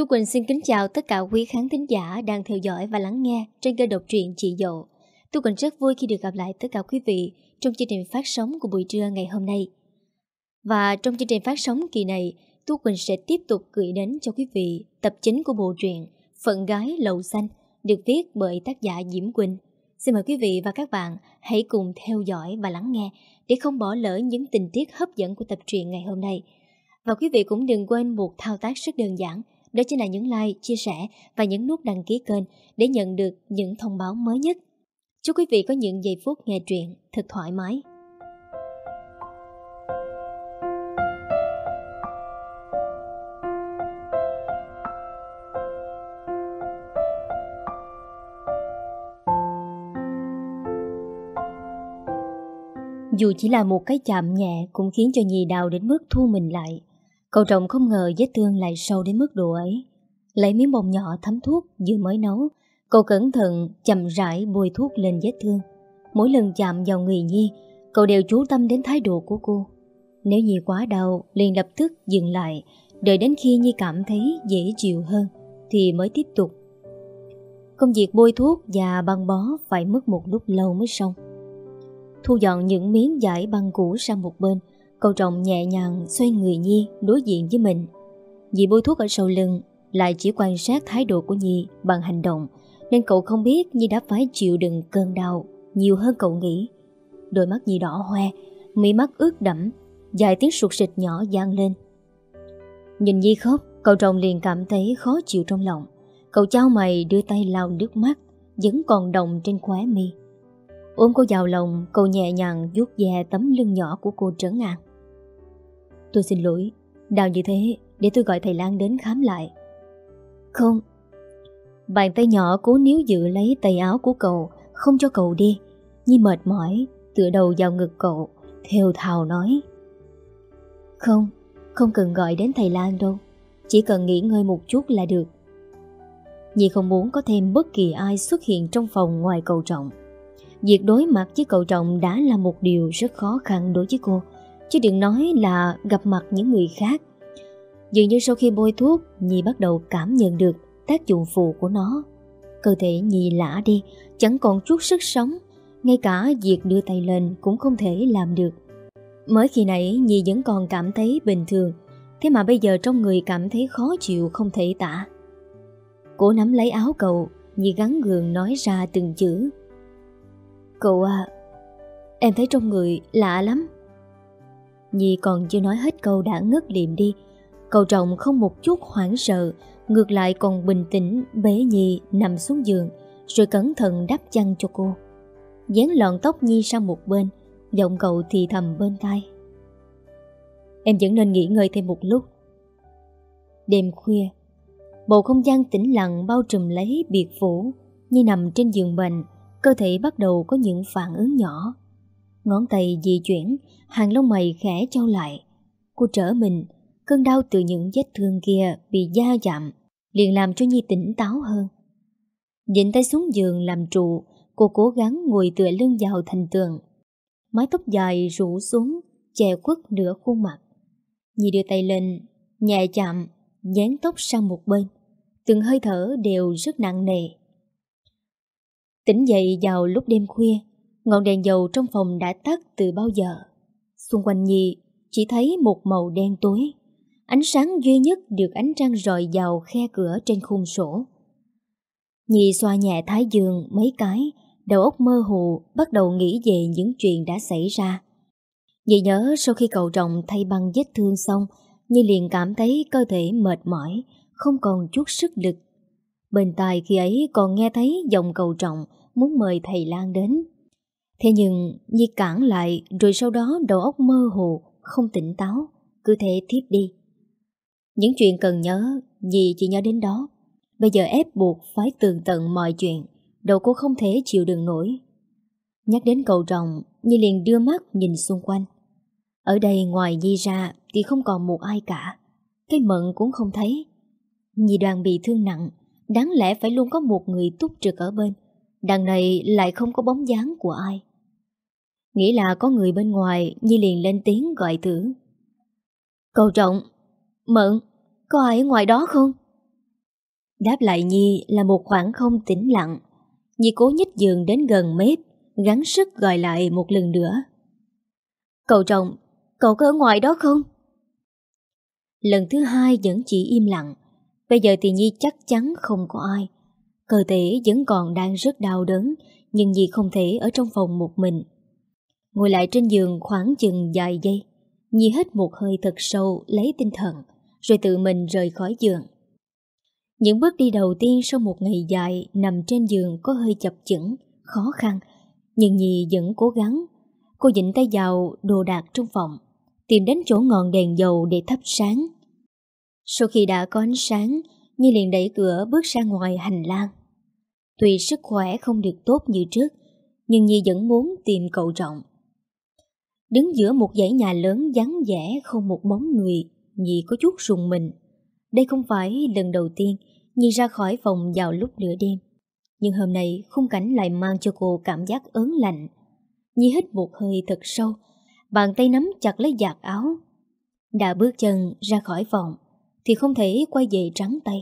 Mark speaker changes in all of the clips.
Speaker 1: Tú Quỳnh xin kính chào tất cả quý khán thính giả đang theo dõi và lắng nghe trên kênh độc truyện Chị Dậu. Tú Quỳnh rất vui khi được gặp lại tất cả quý vị trong chương trình phát sóng của buổi trưa ngày hôm nay. Và trong chương trình phát sóng kỳ này, Tú Quỳnh sẽ tiếp tục gửi đến cho quý vị tập chính của bộ truyện Phận Gái Lầu Xanh được viết bởi tác giả Diễm Quỳnh. Xin mời quý vị và các bạn hãy cùng theo dõi và lắng nghe để không bỏ lỡ những tình tiết hấp dẫn của tập truyện ngày hôm nay. Và quý vị cũng đừng quên một thao tác rất đơn giản – đó chính là những like, chia sẻ và những nút đăng ký kênh để nhận được những thông báo mới nhất. Chúc quý vị có những giây phút nghe truyện thật thoải mái. Dù chỉ là một cái chạm nhẹ cũng khiến cho nhì đau đến mức thu mình lại Cậu trọng không ngờ vết thương lại sâu đến mức độ ấy. Lấy miếng bông nhỏ thấm thuốc vừa mới nấu, cậu cẩn thận chậm rãi bôi thuốc lên vết thương. Mỗi lần chạm vào người Nhi, cậu đều chú tâm đến thái độ của cô. Nếu Nhi quá đau, liền lập tức dừng lại, đợi đến khi Nhi cảm thấy dễ chịu hơn thì mới tiếp tục. Công việc bôi thuốc và băng bó phải mất một lúc lâu mới xong. Thu dọn những miếng giải băng cũ sang một bên, Cậu trọng nhẹ nhàng xoay người Nhi đối diện với mình. Vì bôi thuốc ở sau lưng lại chỉ quan sát thái độ của Nhi bằng hành động nên cậu không biết Nhi đã phải chịu đựng cơn đau nhiều hơn cậu nghĩ. Đôi mắt Nhi đỏ hoe, mí mắt ướt đẫm, dài tiếng sụt sịt nhỏ gian lên. Nhìn Nhi khóc, cậu trọng liền cảm thấy khó chịu trong lòng. Cậu trao mày đưa tay lau nước mắt vẫn còn đồng trên khóe mi. Ôm cô vào lòng, cậu nhẹ nhàng vuốt ve tấm lưng nhỏ của cô trấn an. Tôi xin lỗi Đau như thế để tôi gọi thầy Lan đến khám lại Không Bàn tay nhỏ cố níu giữ lấy tay áo của cậu Không cho cậu đi Nhi mệt mỏi Tựa đầu vào ngực cậu Theo thào nói Không Không cần gọi đến thầy Lan đâu Chỉ cần nghỉ ngơi một chút là được Nhi không muốn có thêm bất kỳ ai xuất hiện trong phòng ngoài cậu trọng Việc đối mặt với cậu trọng đã là một điều rất khó khăn đối với cô chứ đừng nói là gặp mặt những người khác. Dường như sau khi bôi thuốc, Nhi bắt đầu cảm nhận được tác dụng phụ của nó. Cơ thể Nhi lạ đi, chẳng còn chút sức sống, ngay cả việc đưa tay lên cũng không thể làm được. Mới khi nãy Nhi vẫn còn cảm thấy bình thường, thế mà bây giờ trong người cảm thấy khó chịu không thể tả. Cố nắm lấy áo cậu, Nhi gắn gượng nói ra từng chữ. Cậu à, em thấy trong người lạ lắm. Nhi còn chưa nói hết câu đã ngất liệm đi Cậu trọng không một chút hoảng sợ Ngược lại còn bình tĩnh bế Nhi nằm xuống giường Rồi cẩn thận đắp chăn cho cô Dán lọn tóc Nhi sang một bên Giọng cậu thì thầm bên tai Em vẫn nên nghỉ ngơi thêm một lúc Đêm khuya Bầu không gian tĩnh lặng bao trùm lấy biệt phủ Nhi nằm trên giường bệnh Cơ thể bắt đầu có những phản ứng nhỏ Ngón tay di chuyển, hàng lông mày khẽ trao lại. Cô trở mình, cơn đau từ những vết thương kia bị da dặm, liền làm cho Nhi tỉnh táo hơn. Dịnh tay xuống giường làm trụ, cô cố gắng ngồi tựa lưng vào thành tường. Mái tóc dài rủ xuống, che khuất nửa khuôn mặt. Nhi đưa tay lên, nhẹ chạm, dán tóc sang một bên. Từng hơi thở đều rất nặng nề. Tỉnh dậy vào lúc đêm khuya, Ngọn đèn dầu trong phòng đã tắt từ bao giờ. Xung quanh Nhi chỉ thấy một màu đen tối. Ánh sáng duy nhất được ánh trăng rọi vào khe cửa trên khung sổ. Nhi xoa nhẹ thái dương mấy cái, đầu óc mơ hồ bắt đầu nghĩ về những chuyện đã xảy ra. Nhi nhớ sau khi cậu trọng thay băng vết thương xong, Nhi liền cảm thấy cơ thể mệt mỏi, không còn chút sức lực. Bên tai khi ấy còn nghe thấy giọng cầu trọng muốn mời thầy Lan đến. Thế nhưng Nhi cản lại rồi sau đó đầu óc mơ hồ, không tỉnh táo, cứ thế thiếp đi. Những chuyện cần nhớ, Nhi chỉ nhớ đến đó. Bây giờ ép buộc phải tường tận mọi chuyện, đầu cô không thể chịu đựng nổi. Nhắc đến cầu rồng, Nhi liền đưa mắt nhìn xung quanh. Ở đây ngoài Nhi ra thì không còn một ai cả. Cái mận cũng không thấy. Nhi đoàn bị thương nặng, đáng lẽ phải luôn có một người túc trực ở bên. Đằng này lại không có bóng dáng của ai. Nghĩ là có người bên ngoài Nhi liền lên tiếng gọi thử Cầu trọng Mận Có ai ở ngoài đó không Đáp lại Nhi là một khoảng không tĩnh lặng Nhi cố nhích giường đến gần mép Gắn sức gọi lại một lần nữa Cầu trọng Cậu có ở ngoài đó không Lần thứ hai vẫn chỉ im lặng Bây giờ thì Nhi chắc chắn không có ai Cơ thể vẫn còn đang rất đau đớn Nhưng Nhi không thể ở trong phòng một mình Ngồi lại trên giường khoảng chừng vài giây Nhi hít một hơi thật sâu lấy tinh thần Rồi tự mình rời khỏi giường Những bước đi đầu tiên sau một ngày dài Nằm trên giường có hơi chập chững Khó khăn Nhưng Nhi vẫn cố gắng Cô dịnh tay vào đồ đạc trong phòng Tìm đến chỗ ngọn đèn dầu để thắp sáng Sau khi đã có ánh sáng Nhi liền đẩy cửa bước ra ngoài hành lang Tuy sức khỏe không được tốt như trước Nhưng Nhi vẫn muốn tìm cậu trọng Đứng giữa một dãy nhà lớn vắng vẻ không một bóng người, Nhi có chút rùng mình. Đây không phải lần đầu tiên Nhi ra khỏi phòng vào lúc nửa đêm. Nhưng hôm nay khung cảnh lại mang cho cô cảm giác ớn lạnh. Nhi hít một hơi thật sâu, bàn tay nắm chặt lấy giạt áo. Đã bước chân ra khỏi phòng, thì không thể quay về trắng tay.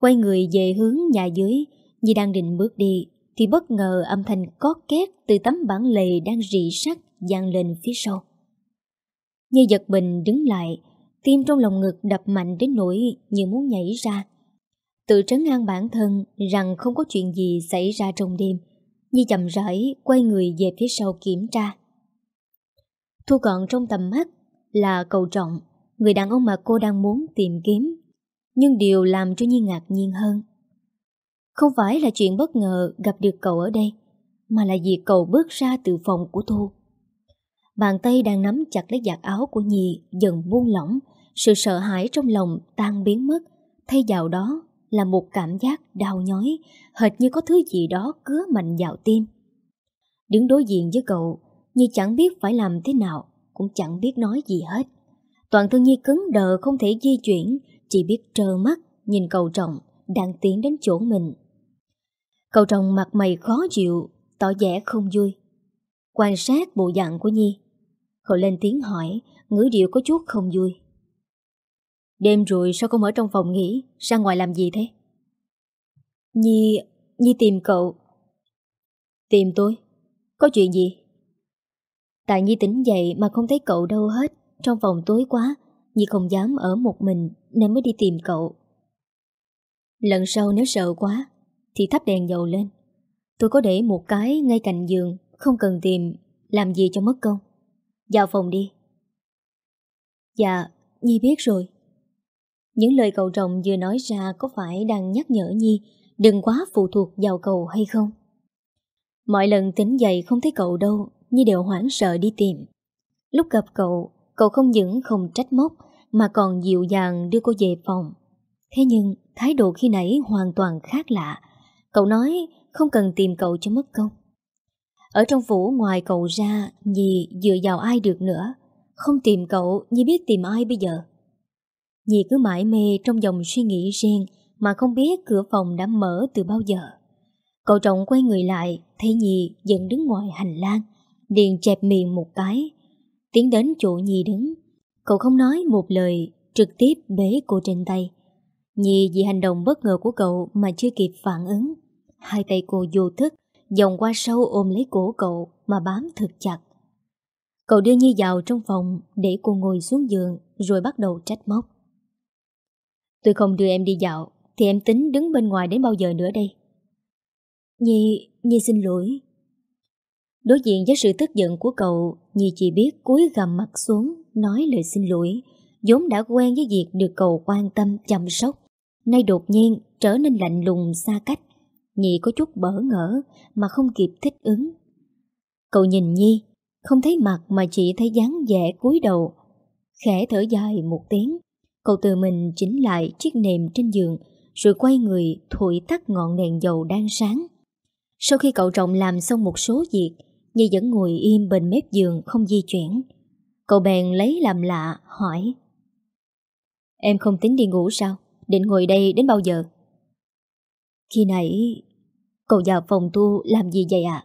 Speaker 1: Quay người về hướng nhà dưới, Nhi đang định bước đi thì bất ngờ âm thanh có két từ tấm bản lề đang rỉ sắt dàn lên phía sau. Như giật mình đứng lại, tim trong lòng ngực đập mạnh đến nỗi như muốn nhảy ra. Tự trấn an bản thân rằng không có chuyện gì xảy ra trong đêm, Nhi chậm rãi quay người về phía sau kiểm tra. Thu gọn trong tầm mắt là cầu trọng, người đàn ông mà cô đang muốn tìm kiếm. Nhưng điều làm cho Nhi ngạc nhiên hơn không phải là chuyện bất ngờ gặp được cậu ở đây, mà là vì cậu bước ra từ phòng của Thu. Bàn tay đang nắm chặt lấy giặt áo của Nhi dần buông lỏng, sự sợ hãi trong lòng tan biến mất, thay vào đó là một cảm giác đau nhói, hệt như có thứ gì đó cứa mạnh vào tim. Đứng đối diện với cậu, Nhi chẳng biết phải làm thế nào, cũng chẳng biết nói gì hết. Toàn thân Nhi cứng đờ không thể di chuyển, chỉ biết trơ mắt nhìn cầu trọng đang tiến đến chỗ mình. Cậu chồng mặt mày khó chịu, tỏ vẻ không vui. Quan sát bộ dạng của Nhi, cậu lên tiếng hỏi, ngữ điệu có chút không vui. Đêm rồi sao không ở trong phòng nghỉ, ra ngoài làm gì thế? Nhi, Nhi tìm cậu. Tìm tôi? Có chuyện gì? Tại Nhi tỉnh dậy mà không thấy cậu đâu hết, trong phòng tối quá, Nhi không dám ở một mình nên mới đi tìm cậu. Lần sau nếu sợ quá, thì thắp đèn dầu lên. Tôi có để một cái ngay cạnh giường, không cần tìm, làm gì cho mất công. Vào phòng đi. Dạ, Nhi biết rồi. Những lời cậu rồng vừa nói ra có phải đang nhắc nhở Nhi đừng quá phụ thuộc vào cậu hay không? Mọi lần tỉnh dậy không thấy cậu đâu, Nhi đều hoảng sợ đi tìm. Lúc gặp cậu, cậu không những không trách móc mà còn dịu dàng đưa cô về phòng. Thế nhưng, thái độ khi nãy hoàn toàn khác lạ, Cậu nói không cần tìm cậu cho mất công. Ở trong phủ ngoài cậu ra, Nhi dựa vào ai được nữa. Không tìm cậu, Nhi biết tìm ai bây giờ. Nhi cứ mãi mê trong dòng suy nghĩ riêng mà không biết cửa phòng đã mở từ bao giờ. Cậu trọng quay người lại, thấy Nhi vẫn đứng ngoài hành lang, liền chẹp miệng một cái. Tiến đến chỗ Nhi đứng, cậu không nói một lời, trực tiếp bế cô trên tay. Nhi vì hành động bất ngờ của cậu mà chưa kịp phản ứng, Hai tay cô vô thức Dòng qua sâu ôm lấy cổ cậu Mà bám thật chặt Cậu đưa Nhi vào trong phòng Để cô ngồi xuống giường Rồi bắt đầu trách móc Tôi không đưa em đi dạo Thì em tính đứng bên ngoài đến bao giờ nữa đây Nhi, Nhi xin lỗi Đối diện với sự tức giận của cậu Nhi chỉ biết cúi gầm mặt xuống Nói lời xin lỗi vốn đã quen với việc được cậu quan tâm chăm sóc, nay đột nhiên trở nên lạnh lùng xa cách. Nhi có chút bỡ ngỡ mà không kịp thích ứng. Cậu nhìn Nhi, không thấy mặt mà chỉ thấy dáng vẻ cúi đầu. Khẽ thở dài một tiếng, cậu tự mình chỉnh lại chiếc nệm trên giường rồi quay người thổi tắt ngọn đèn dầu đang sáng. Sau khi cậu trọng làm xong một số việc, Nhi vẫn ngồi im bên mép giường không di chuyển. Cậu bèn lấy làm lạ, hỏi Em không tính đi ngủ sao? Định ngồi đây đến bao giờ? Khi nãy, cậu vào phòng tu làm gì vậy ạ?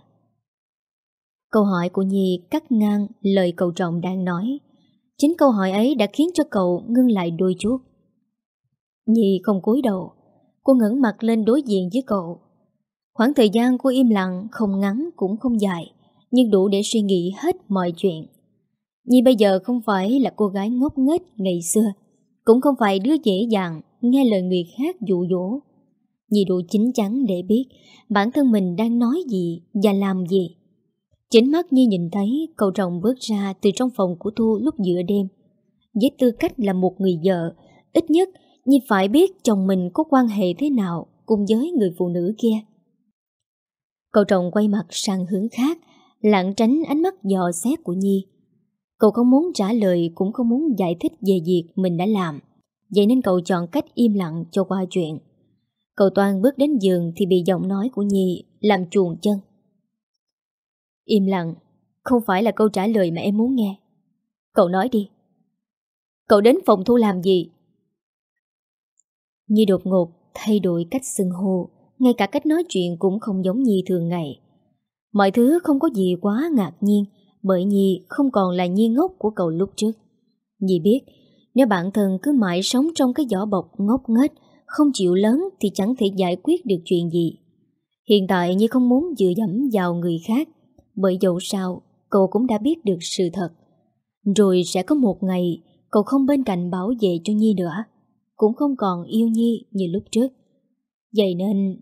Speaker 1: Câu hỏi của Nhi cắt ngang lời cậu trọng đang nói. Chính câu hỏi ấy đã khiến cho cậu ngưng lại đôi chút. Nhi không cúi đầu, cô ngẩng mặt lên đối diện với cậu. Khoảng thời gian cô im lặng không ngắn cũng không dài, nhưng đủ để suy nghĩ hết mọi chuyện. Nhi bây giờ không phải là cô gái ngốc nghếch ngày xưa, cũng không phải đứa dễ dàng nghe lời người khác dụ dỗ. Dì đủ chín chắn để biết bản thân mình đang nói gì và làm gì. Chính mắt Nhi nhìn thấy cậu chồng bước ra từ trong phòng của Thu lúc giữa đêm. Với tư cách là một người vợ, ít nhất Nhi phải biết chồng mình có quan hệ thế nào cùng với người phụ nữ kia. Cậu chồng quay mặt sang hướng khác, lặng tránh ánh mắt dò xét của Nhi. Cậu không muốn trả lời cũng không muốn giải thích về việc mình đã làm. Vậy nên cậu chọn cách im lặng cho qua chuyện. Cậu Toan bước đến giường thì bị giọng nói của Nhi làm chuồn chân. Im lặng, không phải là câu trả lời mà em muốn nghe. Cậu nói đi. Cậu đến phòng thu làm gì? Nhi đột ngột thay đổi cách xưng hô, ngay cả cách nói chuyện cũng không giống Nhi thường ngày. Mọi thứ không có gì quá ngạc nhiên, bởi Nhi không còn là Nhi ngốc của cậu lúc trước. Nhi biết, nếu bản thân cứ mãi sống trong cái vỏ bọc ngốc nghếch không chịu lớn thì chẳng thể giải quyết được chuyện gì. Hiện tại Nhi không muốn dựa dẫm vào người khác, bởi dẫu sao cậu cũng đã biết được sự thật. Rồi sẽ có một ngày cậu không bên cạnh bảo vệ cho Nhi nữa, cũng không còn yêu Nhi như lúc trước. Vậy nên,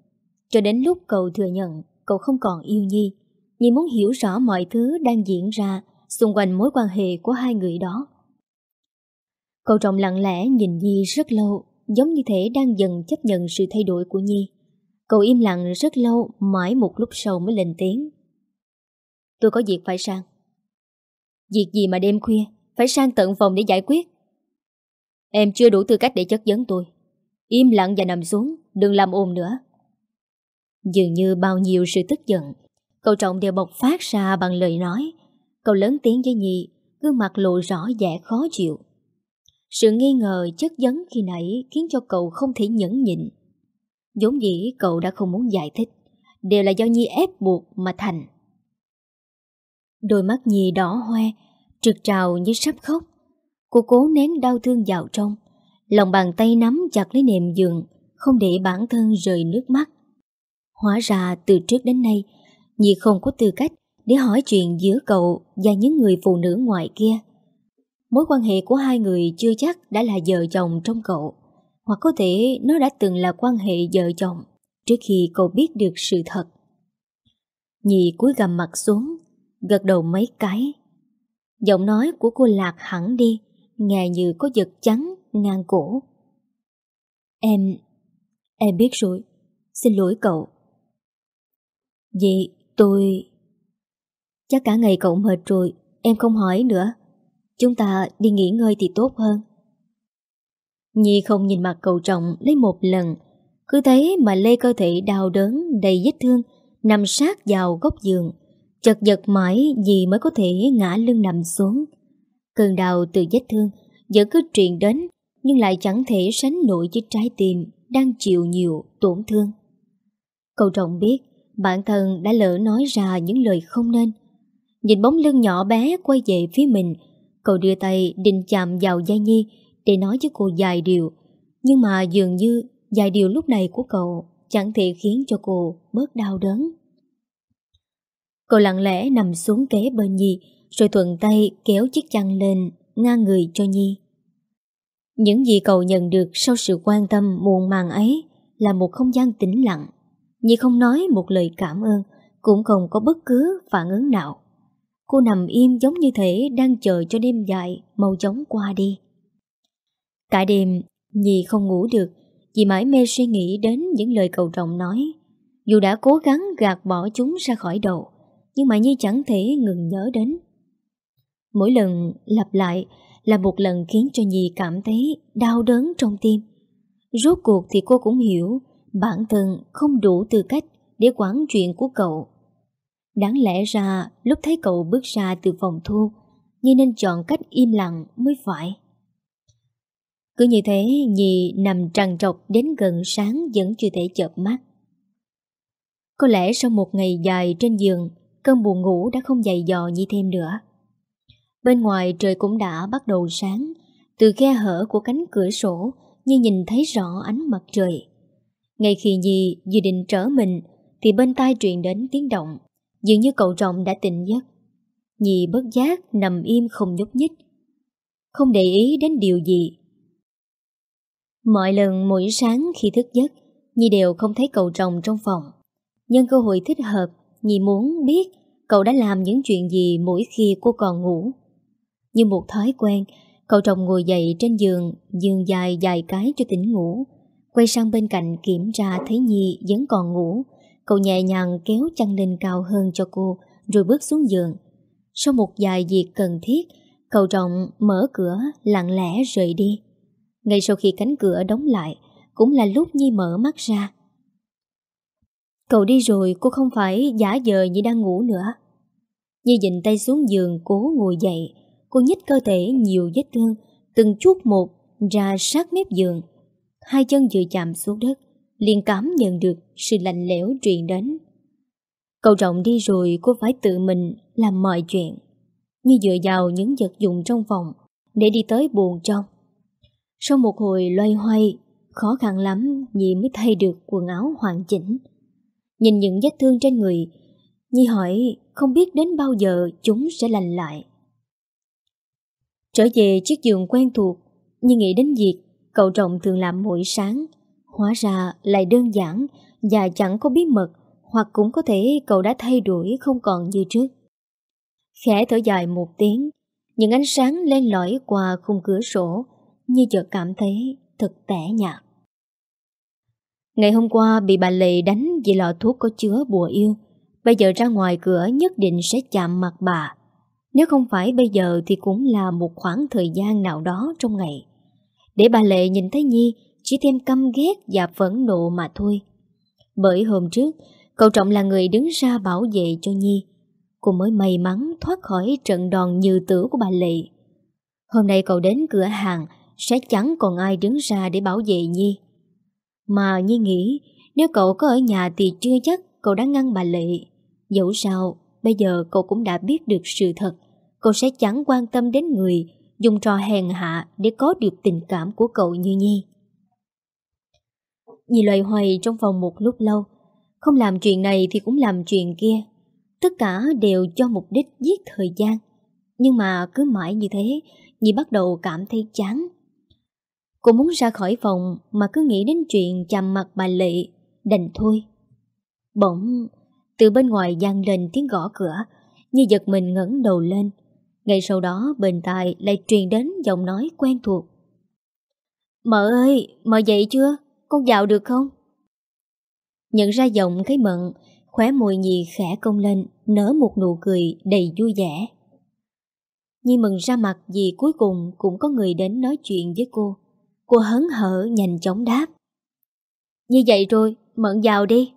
Speaker 1: cho đến lúc cậu thừa nhận cậu không còn yêu Nhi, Nhi muốn hiểu rõ mọi thứ đang diễn ra xung quanh mối quan hệ của hai người đó. Cậu trọng lặng lẽ nhìn Nhi rất lâu giống như thể đang dần chấp nhận sự thay đổi của Nhi. Cậu im lặng rất lâu, mãi một lúc sau mới lên tiếng. Tôi có việc phải sang. Việc gì mà đêm khuya, phải sang tận phòng để giải quyết. Em chưa đủ tư cách để chất vấn tôi. Im lặng và nằm xuống, đừng làm ồn nữa. Dường như bao nhiêu sự tức giận, cậu trọng đều bộc phát ra bằng lời nói. Cậu lớn tiếng với Nhi, gương mặt lộ rõ vẻ khó chịu. Sự nghi ngờ chất vấn khi nãy khiến cho cậu không thể nhẫn nhịn. vốn dĩ cậu đã không muốn giải thích, đều là do Nhi ép buộc mà thành. Đôi mắt Nhi đỏ hoe, trực trào như sắp khóc. Cô cố nén đau thương vào trong, lòng bàn tay nắm chặt lấy nệm giường, không để bản thân rời nước mắt. Hóa ra từ trước đến nay, Nhi không có tư cách để hỏi chuyện giữa cậu và những người phụ nữ ngoài kia mối quan hệ của hai người chưa chắc đã là vợ chồng trong cậu, hoặc có thể nó đã từng là quan hệ vợ chồng trước khi cậu biết được sự thật. Nhị cúi gầm mặt xuống, gật đầu mấy cái. Giọng nói của cô lạc hẳn đi, nghe như có giật trắng ngang cổ. Em... em biết rồi, xin lỗi cậu. Vậy tôi... Chắc cả ngày cậu mệt rồi, em không hỏi nữa. Chúng ta đi nghỉ ngơi thì tốt hơn Nhi không nhìn mặt cậu trọng lấy một lần Cứ thế mà lê cơ thể đau đớn đầy vết thương Nằm sát vào góc giường Chật giật mãi gì mới có thể ngã lưng nằm xuống Cơn đau từ vết thương Vẫn cứ truyền đến Nhưng lại chẳng thể sánh nổi với trái tim Đang chịu nhiều tổn thương Cậu trọng biết Bản thân đã lỡ nói ra những lời không nên Nhìn bóng lưng nhỏ bé quay về phía mình Cậu đưa tay định chạm vào Giai Nhi để nói với cô dài điều. Nhưng mà dường như dài điều lúc này của cậu chẳng thể khiến cho cô bớt đau đớn. Cậu lặng lẽ nằm xuống kế bên Nhi rồi thuận tay kéo chiếc chăn lên ngang người cho Nhi. Những gì cậu nhận được sau sự quan tâm muộn màng ấy là một không gian tĩnh lặng. Nhi không nói một lời cảm ơn cũng không có bất cứ phản ứng nào. Cô nằm im giống như thể đang chờ cho đêm dài màu chóng qua đi. Cả đêm, Nhi không ngủ được vì mãi mê suy nghĩ đến những lời cầu trọng nói. Dù đã cố gắng gạt bỏ chúng ra khỏi đầu, nhưng mà Nhi chẳng thể ngừng nhớ đến. Mỗi lần lặp lại là một lần khiến cho Nhi cảm thấy đau đớn trong tim. Rốt cuộc thì cô cũng hiểu bản thân không đủ tư cách để quản chuyện của cậu Đáng lẽ ra lúc thấy cậu bước ra từ phòng thu Nhi nên chọn cách im lặng mới phải Cứ như thế Nhi nằm trằn trọc đến gần sáng vẫn chưa thể chợp mắt Có lẽ sau một ngày dài trên giường Cơn buồn ngủ đã không dày dò Nhi thêm nữa Bên ngoài trời cũng đã bắt đầu sáng Từ khe hở của cánh cửa sổ Nhi nhìn thấy rõ ánh mặt trời Ngay khi Nhi dự định trở mình Thì bên tai truyền đến tiếng động Dường như cậu trọng đã tỉnh giấc Nhi bất giác nằm im không nhúc nhích Không để ý đến điều gì Mọi lần mỗi sáng khi thức giấc Nhi đều không thấy cậu trọng trong phòng Nhân cơ hội thích hợp Nhi muốn biết cậu đã làm những chuyện gì mỗi khi cô còn ngủ Như một thói quen Cậu chồng ngồi dậy trên giường Giường dài dài cái cho tỉnh ngủ Quay sang bên cạnh kiểm tra thấy Nhi vẫn còn ngủ Cậu nhẹ nhàng kéo chăn lên cao hơn cho cô Rồi bước xuống giường Sau một vài việc cần thiết Cậu trọng mở cửa lặng lẽ rời đi Ngay sau khi cánh cửa đóng lại Cũng là lúc Nhi mở mắt ra Cậu đi rồi cô không phải giả dời như đang ngủ nữa Nhi dịnh tay xuống giường cố ngồi dậy Cô nhích cơ thể nhiều vết thương Từng chút một ra sát mép giường Hai chân vừa chạm xuống đất liền cảm nhận được sự lạnh lẽo truyền đến. Cậu rộng đi rồi cô phải tự mình làm mọi chuyện, như dựa vào những vật dụng trong phòng để đi tới buồn trong. Sau một hồi loay hoay, khó khăn lắm Nhi mới thay được quần áo hoàn chỉnh. Nhìn những vết thương trên người, Nhi hỏi không biết đến bao giờ chúng sẽ lành lại. Trở về chiếc giường quen thuộc, Nhi nghĩ đến việc cậu trọng thường làm mỗi sáng Hóa ra lại đơn giản và chẳng có bí mật hoặc cũng có thể cậu đã thay đổi không còn như trước. Khẽ thở dài một tiếng, những ánh sáng len lỏi qua khung cửa sổ như chợt cảm thấy thật tẻ nhạt. Ngày hôm qua bị bà Lệ đánh vì lọ thuốc có chứa bùa yêu. Bây giờ ra ngoài cửa nhất định sẽ chạm mặt bà. Nếu không phải bây giờ thì cũng là một khoảng thời gian nào đó trong ngày. Để bà Lệ nhìn thấy Nhi chỉ thêm căm ghét và phẫn nộ mà thôi. Bởi hôm trước, cậu Trọng là người đứng ra bảo vệ cho Nhi. Cô mới may mắn thoát khỏi trận đòn như tử của bà Lệ. Hôm nay cậu đến cửa hàng sẽ chẳng còn ai đứng ra để bảo vệ Nhi. Mà Nhi nghĩ nếu cậu có ở nhà thì chưa chắc cậu đã ngăn bà Lệ. Dẫu sao, bây giờ cậu cũng đã biết được sự thật. Cậu sẽ chẳng quan tâm đến người dùng trò hèn hạ để có được tình cảm của cậu như Nhi. Dì loài hoài trong vòng một lúc lâu Không làm chuyện này thì cũng làm chuyện kia Tất cả đều cho mục đích giết thời gian Nhưng mà cứ mãi như thế Dì bắt đầu cảm thấy chán Cô muốn ra khỏi phòng Mà cứ nghĩ đến chuyện chạm mặt bà Lệ Đành thôi Bỗng Từ bên ngoài gian lên tiếng gõ cửa Nhi giật mình ngẩng đầu lên Ngay sau đó bên tai lại truyền đến giọng nói quen thuộc Mợ ơi, mợ dậy chưa? con vào được không? Nhận ra giọng cái mận, khóe môi nhì khẽ công lên, nở một nụ cười đầy vui vẻ. Nhi mừng ra mặt vì cuối cùng cũng có người đến nói chuyện với cô. Cô hớn hở nhanh chóng đáp. Như vậy rồi, mận vào đi.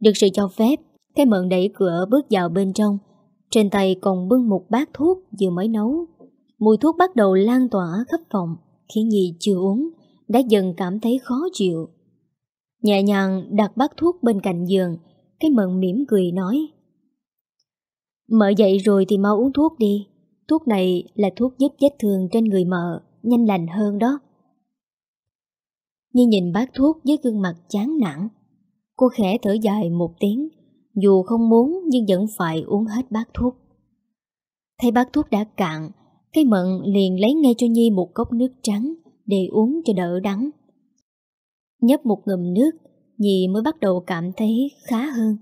Speaker 1: Được sự cho phép, cái mận đẩy cửa bước vào bên trong. Trên tay còn bưng một bát thuốc vừa mới nấu. Mùi thuốc bắt đầu lan tỏa khắp phòng, khiến Nhi chưa uống, đã dần cảm thấy khó chịu. Nhẹ nhàng đặt bát thuốc bên cạnh giường, cái mận mỉm cười nói. Mợ dậy rồi thì mau uống thuốc đi, thuốc này là thuốc giúp vết thương trên người mợ, nhanh lành hơn đó. Nhi nhìn bát thuốc với gương mặt chán nản. Cô khẽ thở dài một tiếng, dù không muốn nhưng vẫn phải uống hết bát thuốc. Thấy bát thuốc đã cạn, cái mận liền lấy ngay cho Nhi một cốc nước trắng để uống cho đỡ đắng. Nhấp một ngụm nước, Nhi mới bắt đầu cảm thấy khá hơn.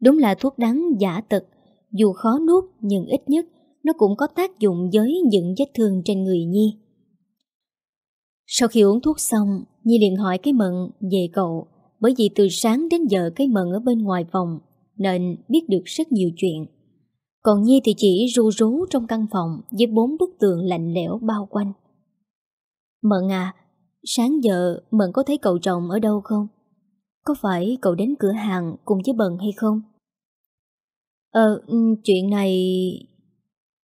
Speaker 1: Đúng là thuốc đắng giả tật, dù khó nuốt nhưng ít nhất nó cũng có tác dụng với những vết thương trên người Nhi. Sau khi uống thuốc xong, Nhi liền hỏi cái mận về cậu, bởi vì từ sáng đến giờ cái mận ở bên ngoài phòng, nên biết được rất nhiều chuyện. Còn Nhi thì chỉ ru rú trong căn phòng với bốn bức tường lạnh lẽo bao quanh. Mận à, sáng giờ Mận có thấy cậu chồng ở đâu không? Có phải cậu đến cửa hàng cùng với Bần hay không? Ờ, ừ, chuyện này...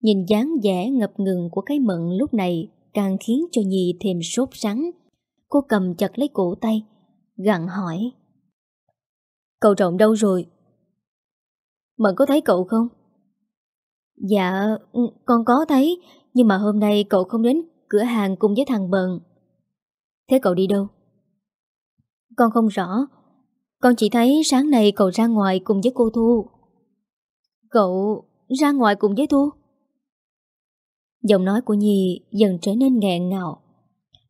Speaker 1: Nhìn dáng vẻ ngập ngừng của cái Mận lúc này càng khiến cho Nhi thêm sốt sắng. Cô cầm chặt lấy cổ tay, gặn hỏi. Cậu chồng đâu rồi? Mận có thấy cậu không? Dạ, ừ, con có thấy, nhưng mà hôm nay cậu không đến cửa hàng cùng với thằng Bần. Thế cậu đi đâu? Con không rõ. Con chỉ thấy sáng nay cậu ra ngoài cùng với cô Thu. Cậu ra ngoài cùng với Thu? Giọng nói của Nhi dần trở nên nghẹn ngào.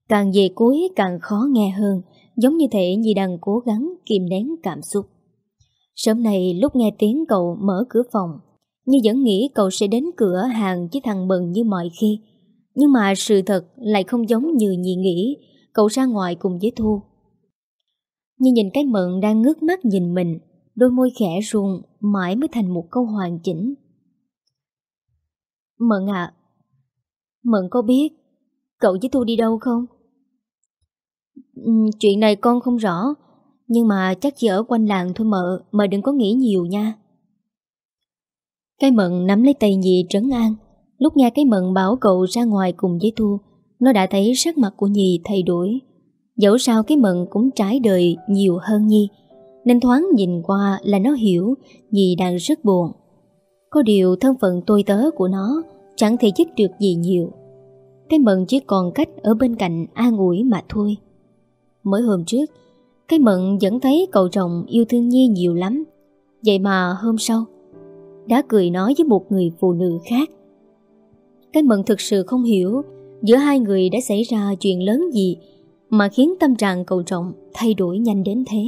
Speaker 1: Càng về cuối càng khó nghe hơn, giống như thể Nhi đang cố gắng kìm nén cảm xúc. Sớm nay lúc nghe tiếng cậu mở cửa phòng, Nhi vẫn nghĩ cậu sẽ đến cửa hàng với thằng Bần như mọi khi. Nhưng mà sự thật lại không giống như nhị nghĩ Cậu ra ngoài cùng với Thu như nhìn cái mận đang ngước mắt nhìn mình Đôi môi khẽ ruồng Mãi mới thành một câu hoàn chỉnh Mận ạ Mận có biết Cậu với Thu đi đâu không? Chuyện này con không rõ Nhưng mà chắc chỉ ở quanh làng thôi mợ Mợ đừng có nghĩ nhiều nha Cái mận nắm lấy tay nhị trấn an Lúc nghe cái mận bảo cậu ra ngoài cùng với Thu, nó đã thấy sắc mặt của Nhi thay đổi. Dẫu sao cái mận cũng trái đời nhiều hơn Nhi, nên thoáng nhìn qua là nó hiểu Nhi đang rất buồn. Có điều thân phận tôi tớ của nó chẳng thể giúp được gì nhiều. Cái mận chỉ còn cách ở bên cạnh an ủi mà thôi. Mới hôm trước, cái mận vẫn thấy cậu chồng yêu thương Nhi nhiều lắm. Vậy mà hôm sau, đã cười nói với một người phụ nữ khác. Cái mận thực sự không hiểu giữa hai người đã xảy ra chuyện lớn gì mà khiến tâm trạng cậu trọng thay đổi nhanh đến thế.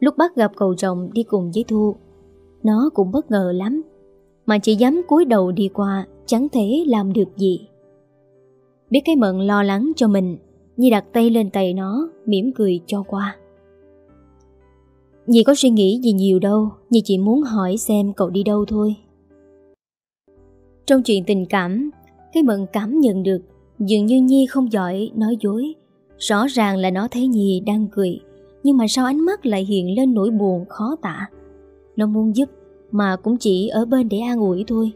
Speaker 1: Lúc bắt gặp cậu trọng đi cùng với Thu, nó cũng bất ngờ lắm, mà chỉ dám cúi đầu đi qua chẳng thể làm được gì. Biết cái mận lo lắng cho mình, Nhi đặt tay lên tay nó, mỉm cười cho qua. Nhi có suy nghĩ gì nhiều đâu, Nhi chỉ muốn hỏi xem cậu đi đâu thôi. Trong chuyện tình cảm, cái mận cảm nhận được dường như Nhi không giỏi nói dối. Rõ ràng là nó thấy Nhi đang cười, nhưng mà sao ánh mắt lại hiện lên nỗi buồn khó tả. Nó muốn giúp mà cũng chỉ ở bên để an ủi thôi.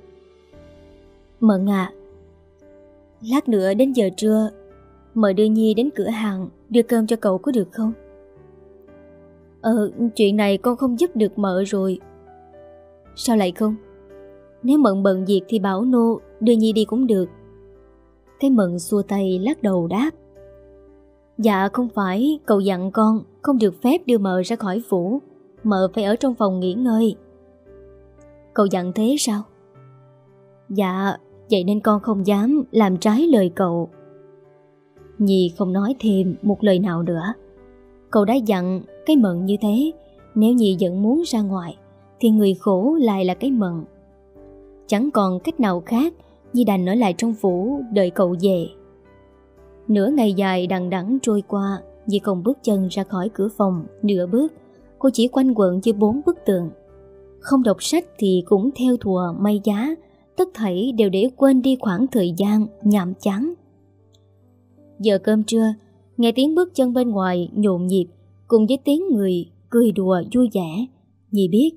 Speaker 1: Mận à, lát nữa đến giờ trưa, mời đưa Nhi đến cửa hàng đưa cơm cho cậu có được không? Ờ, chuyện này con không giúp được mợ rồi. Sao lại không? Nếu Mận bận việc thì bảo nô Đưa Nhi đi cũng được Thế Mận xua tay lắc đầu đáp Dạ không phải Cậu dặn con không được phép đưa mợ ra khỏi phủ Mợ phải ở trong phòng nghỉ ngơi Cậu dặn thế sao Dạ Vậy nên con không dám làm trái lời cậu Nhi không nói thêm một lời nào nữa Cậu đã dặn cái mận như thế Nếu Nhi vẫn muốn ra ngoài Thì người khổ lại là cái mận Chẳng còn cách nào khác Nhi đành ở lại trong phủ đợi cậu về Nửa ngày dài đằng đẵng trôi qua Nhi không bước chân ra khỏi cửa phòng Nửa bước Cô chỉ quanh quẩn dưới bốn bức tường Không đọc sách thì cũng theo thùa may giá Tất thảy đều để quên đi khoảng thời gian nhàm chán Giờ cơm trưa Nghe tiếng bước chân bên ngoài nhộn nhịp Cùng với tiếng người cười đùa vui vẻ Nhi biết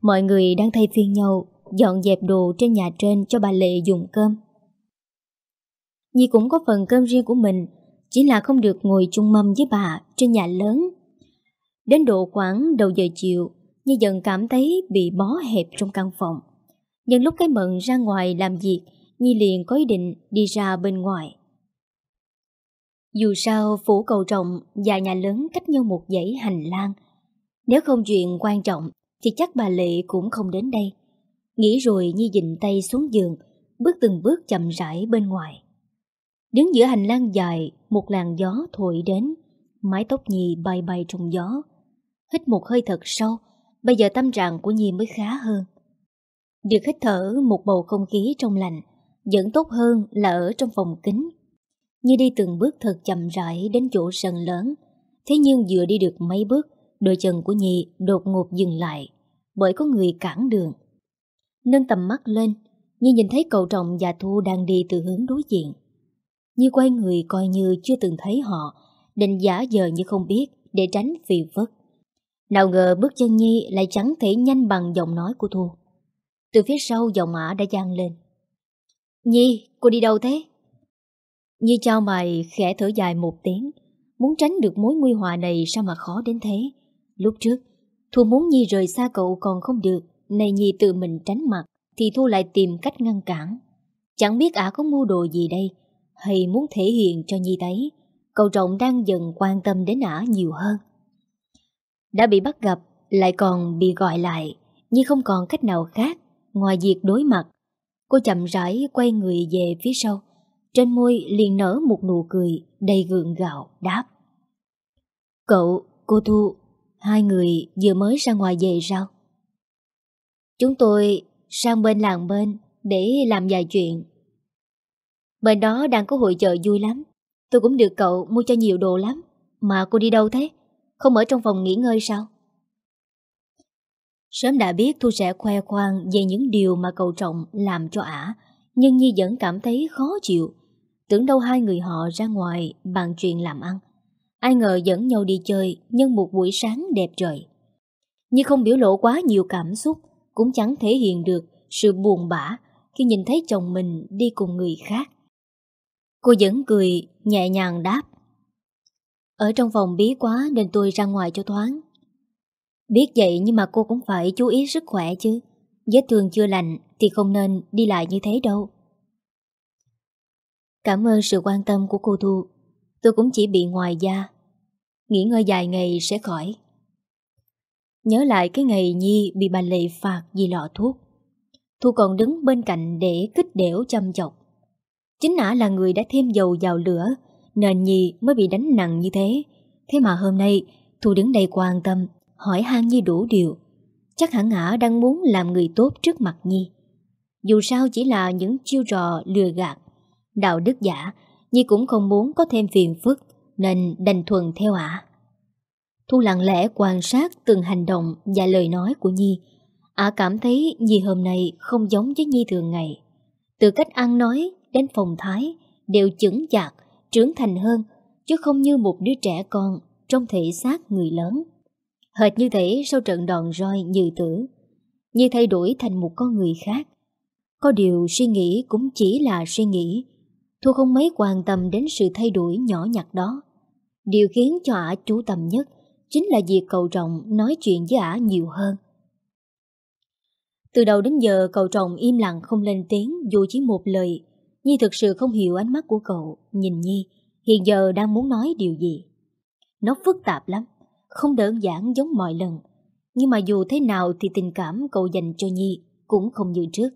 Speaker 1: mọi người đang thay phiên nhau dọn dẹp đồ trên nhà trên cho bà Lệ dùng cơm. Nhi cũng có phần cơm riêng của mình, chỉ là không được ngồi chung mâm với bà trên nhà lớn. Đến độ khoảng đầu giờ chiều, Nhi dần cảm thấy bị bó hẹp trong căn phòng. nhưng lúc cái mận ra ngoài làm việc, Nhi liền có ý định đi ra bên ngoài. Dù sao phủ cầu rộng và nhà lớn cách nhau một dãy hành lang. Nếu không chuyện quan trọng thì chắc bà Lệ cũng không đến đây. Nghĩ rồi Nhi dịnh tay xuống giường, bước từng bước chậm rãi bên ngoài. Đứng giữa hành lang dài, một làn gió thổi đến, mái tóc Nhi bay bay trong gió. Hít một hơi thật sâu, bây giờ tâm trạng của Nhi mới khá hơn. Được hít thở một bầu không khí trong lành, vẫn tốt hơn là ở trong phòng kính. Nhi đi từng bước thật chậm rãi đến chỗ sân lớn, thế nhưng vừa đi được mấy bước, đôi chân của Nhi đột ngột dừng lại, bởi có người cản đường nâng tầm mắt lên, như nhìn thấy cậu trọng và Thu đang đi từ hướng đối diện. Như quay người coi như chưa từng thấy họ, định giả giờ như không biết để tránh phiền phức. Nào ngờ bước chân Nhi lại chẳng thể nhanh bằng giọng nói của Thu. Từ phía sau giọng mã đã gian lên. Nhi, cô đi đâu thế? Nhi chào mày khẽ thở dài một tiếng, muốn tránh được mối nguy hòa này sao mà khó đến thế. Lúc trước, Thu muốn Nhi rời xa cậu còn không được, này nhi tự mình tránh mặt Thì Thu lại tìm cách ngăn cản Chẳng biết ả có mua đồ gì đây Hay muốn thể hiện cho Nhi thấy Cậu trọng đang dần quan tâm đến ả nhiều hơn Đã bị bắt gặp Lại còn bị gọi lại Nhi không còn cách nào khác Ngoài việc đối mặt Cô chậm rãi quay người về phía sau Trên môi liền nở một nụ cười Đầy gượng gạo đáp Cậu, cô Thu Hai người vừa mới ra ngoài về sao Chúng tôi sang bên làng bên để làm vài chuyện. Bên đó đang có hội chợ vui lắm. Tôi cũng được cậu mua cho nhiều đồ lắm. Mà cô đi đâu thế? Không ở trong phòng nghỉ ngơi sao? Sớm đã biết Thu sẽ khoe khoang về những điều mà cậu trọng làm cho ả, nhưng Nhi vẫn cảm thấy khó chịu. Tưởng đâu hai người họ ra ngoài bàn chuyện làm ăn. Ai ngờ dẫn nhau đi chơi nhân một buổi sáng đẹp trời. Nhi không biểu lộ quá nhiều cảm xúc, cũng chẳng thể hiện được sự buồn bã khi nhìn thấy chồng mình đi cùng người khác. Cô vẫn cười, nhẹ nhàng đáp. Ở trong phòng bí quá nên tôi ra ngoài cho thoáng. Biết vậy nhưng mà cô cũng phải chú ý sức khỏe chứ. Vết thương chưa lành thì không nên đi lại như thế đâu. Cảm ơn sự quan tâm của cô Thu. Tôi cũng chỉ bị ngoài da. Nghỉ ngơi dài ngày sẽ khỏi. Nhớ lại cái ngày Nhi bị bà Lệ phạt vì lọ thuốc Thu còn đứng bên cạnh để kích đẻo chăm chọc Chính ả là người đã thêm dầu vào lửa Nên Nhi mới bị đánh nặng như thế Thế mà hôm nay Thu đứng đây quan tâm Hỏi han Nhi đủ điều Chắc hẳn ả đang muốn làm người tốt trước mặt Nhi Dù sao chỉ là những chiêu trò lừa gạt Đạo đức giả Nhi cũng không muốn có thêm phiền phức Nên đành thuần theo ả Thu lặng lẽ quan sát từng hành động và lời nói của Nhi. Ả cảm thấy Nhi hôm nay không giống với Nhi thường ngày. Từ cách ăn nói đến phòng thái đều chững chạc, trưởng thành hơn, chứ không như một đứa trẻ con trong thể xác người lớn. Hệt như thế sau trận đòn roi như tử, Nhi thay đổi thành một con người khác. Có điều suy nghĩ cũng chỉ là suy nghĩ. Thu không mấy quan tâm đến sự thay đổi nhỏ nhặt đó. Điều khiến cho ả chú tâm nhất chính là việc cậu trọng nói chuyện với ả nhiều hơn. Từ đầu đến giờ cậu trọng im lặng không lên tiếng dù chỉ một lời. Nhi thực sự không hiểu ánh mắt của cậu, nhìn Nhi, hiện giờ đang muốn nói điều gì. Nó phức tạp lắm, không đơn giản giống mọi lần. Nhưng mà dù thế nào thì tình cảm cậu dành cho Nhi cũng không như trước.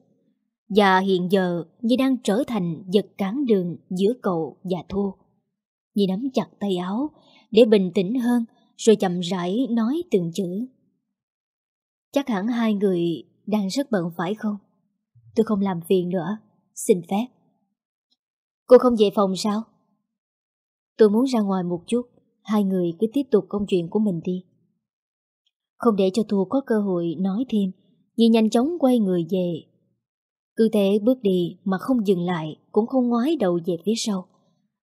Speaker 1: Và hiện giờ Nhi đang trở thành vật cản đường giữa cậu và Thu. Nhi nắm chặt tay áo để bình tĩnh hơn rồi chậm rãi nói từng chữ. Chắc hẳn hai người đang rất bận phải không? Tôi không làm phiền nữa, xin phép. Cô không về phòng sao? Tôi muốn ra ngoài một chút, hai người cứ tiếp tục công chuyện của mình đi. Không để cho Thu có cơ hội nói thêm, Nhi nhanh chóng quay người về. Cứ thế bước đi mà không dừng lại, cũng không ngoái đầu về phía sau.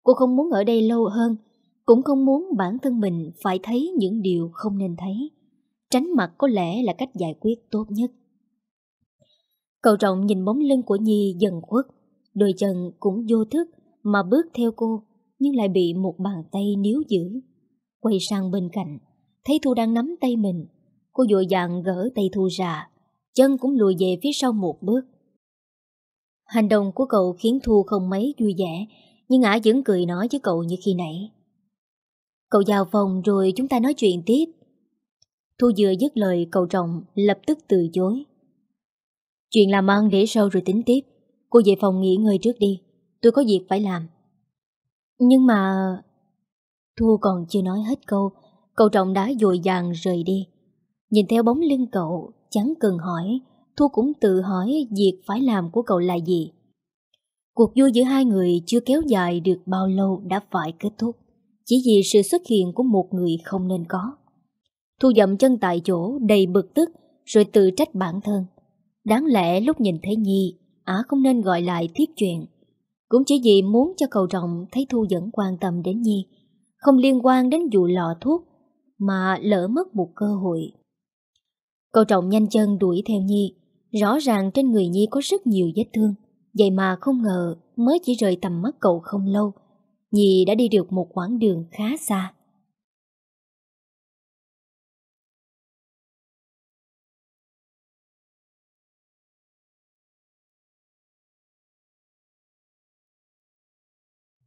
Speaker 1: Cô không muốn ở đây lâu hơn, cũng không muốn bản thân mình phải thấy những điều không nên thấy. Tránh mặt có lẽ là cách giải quyết tốt nhất. Cậu rộng nhìn bóng lưng của Nhi dần khuất, đôi chân cũng vô thức mà bước theo cô nhưng lại bị một bàn tay níu giữ. Quay sang bên cạnh, thấy Thu đang nắm tay mình, cô vội vàng gỡ tay Thu ra, chân cũng lùi về phía sau một bước. Hành động của cậu khiến Thu không mấy vui vẻ, nhưng ả vẫn cười nói với cậu như khi nãy. Cậu vào phòng rồi chúng ta nói chuyện tiếp. Thu vừa dứt lời cậu trọng lập tức từ chối. Chuyện làm ăn để sau rồi tính tiếp. Cô về phòng nghỉ ngơi trước đi. Tôi có việc phải làm. Nhưng mà... Thu còn chưa nói hết câu. Cậu trọng đã dội dàng rời đi. Nhìn theo bóng lưng cậu, chẳng cần hỏi. Thu cũng tự hỏi việc phải làm của cậu là gì. Cuộc vui giữa hai người chưa kéo dài được bao lâu đã phải kết thúc chỉ vì sự xuất hiện của một người không nên có. Thu dậm chân tại chỗ đầy bực tức rồi tự trách bản thân. Đáng lẽ lúc nhìn thấy Nhi, á không nên gọi lại tiếp chuyện. Cũng chỉ vì muốn cho cầu rộng thấy Thu vẫn quan tâm đến Nhi, không liên quan đến vụ lọ thuốc mà lỡ mất một cơ hội. Cầu trọng nhanh chân đuổi theo Nhi, rõ ràng trên người Nhi có rất nhiều vết thương, vậy mà không ngờ mới chỉ rời tầm mắt cậu không lâu Nhi đã đi được một quãng đường khá xa.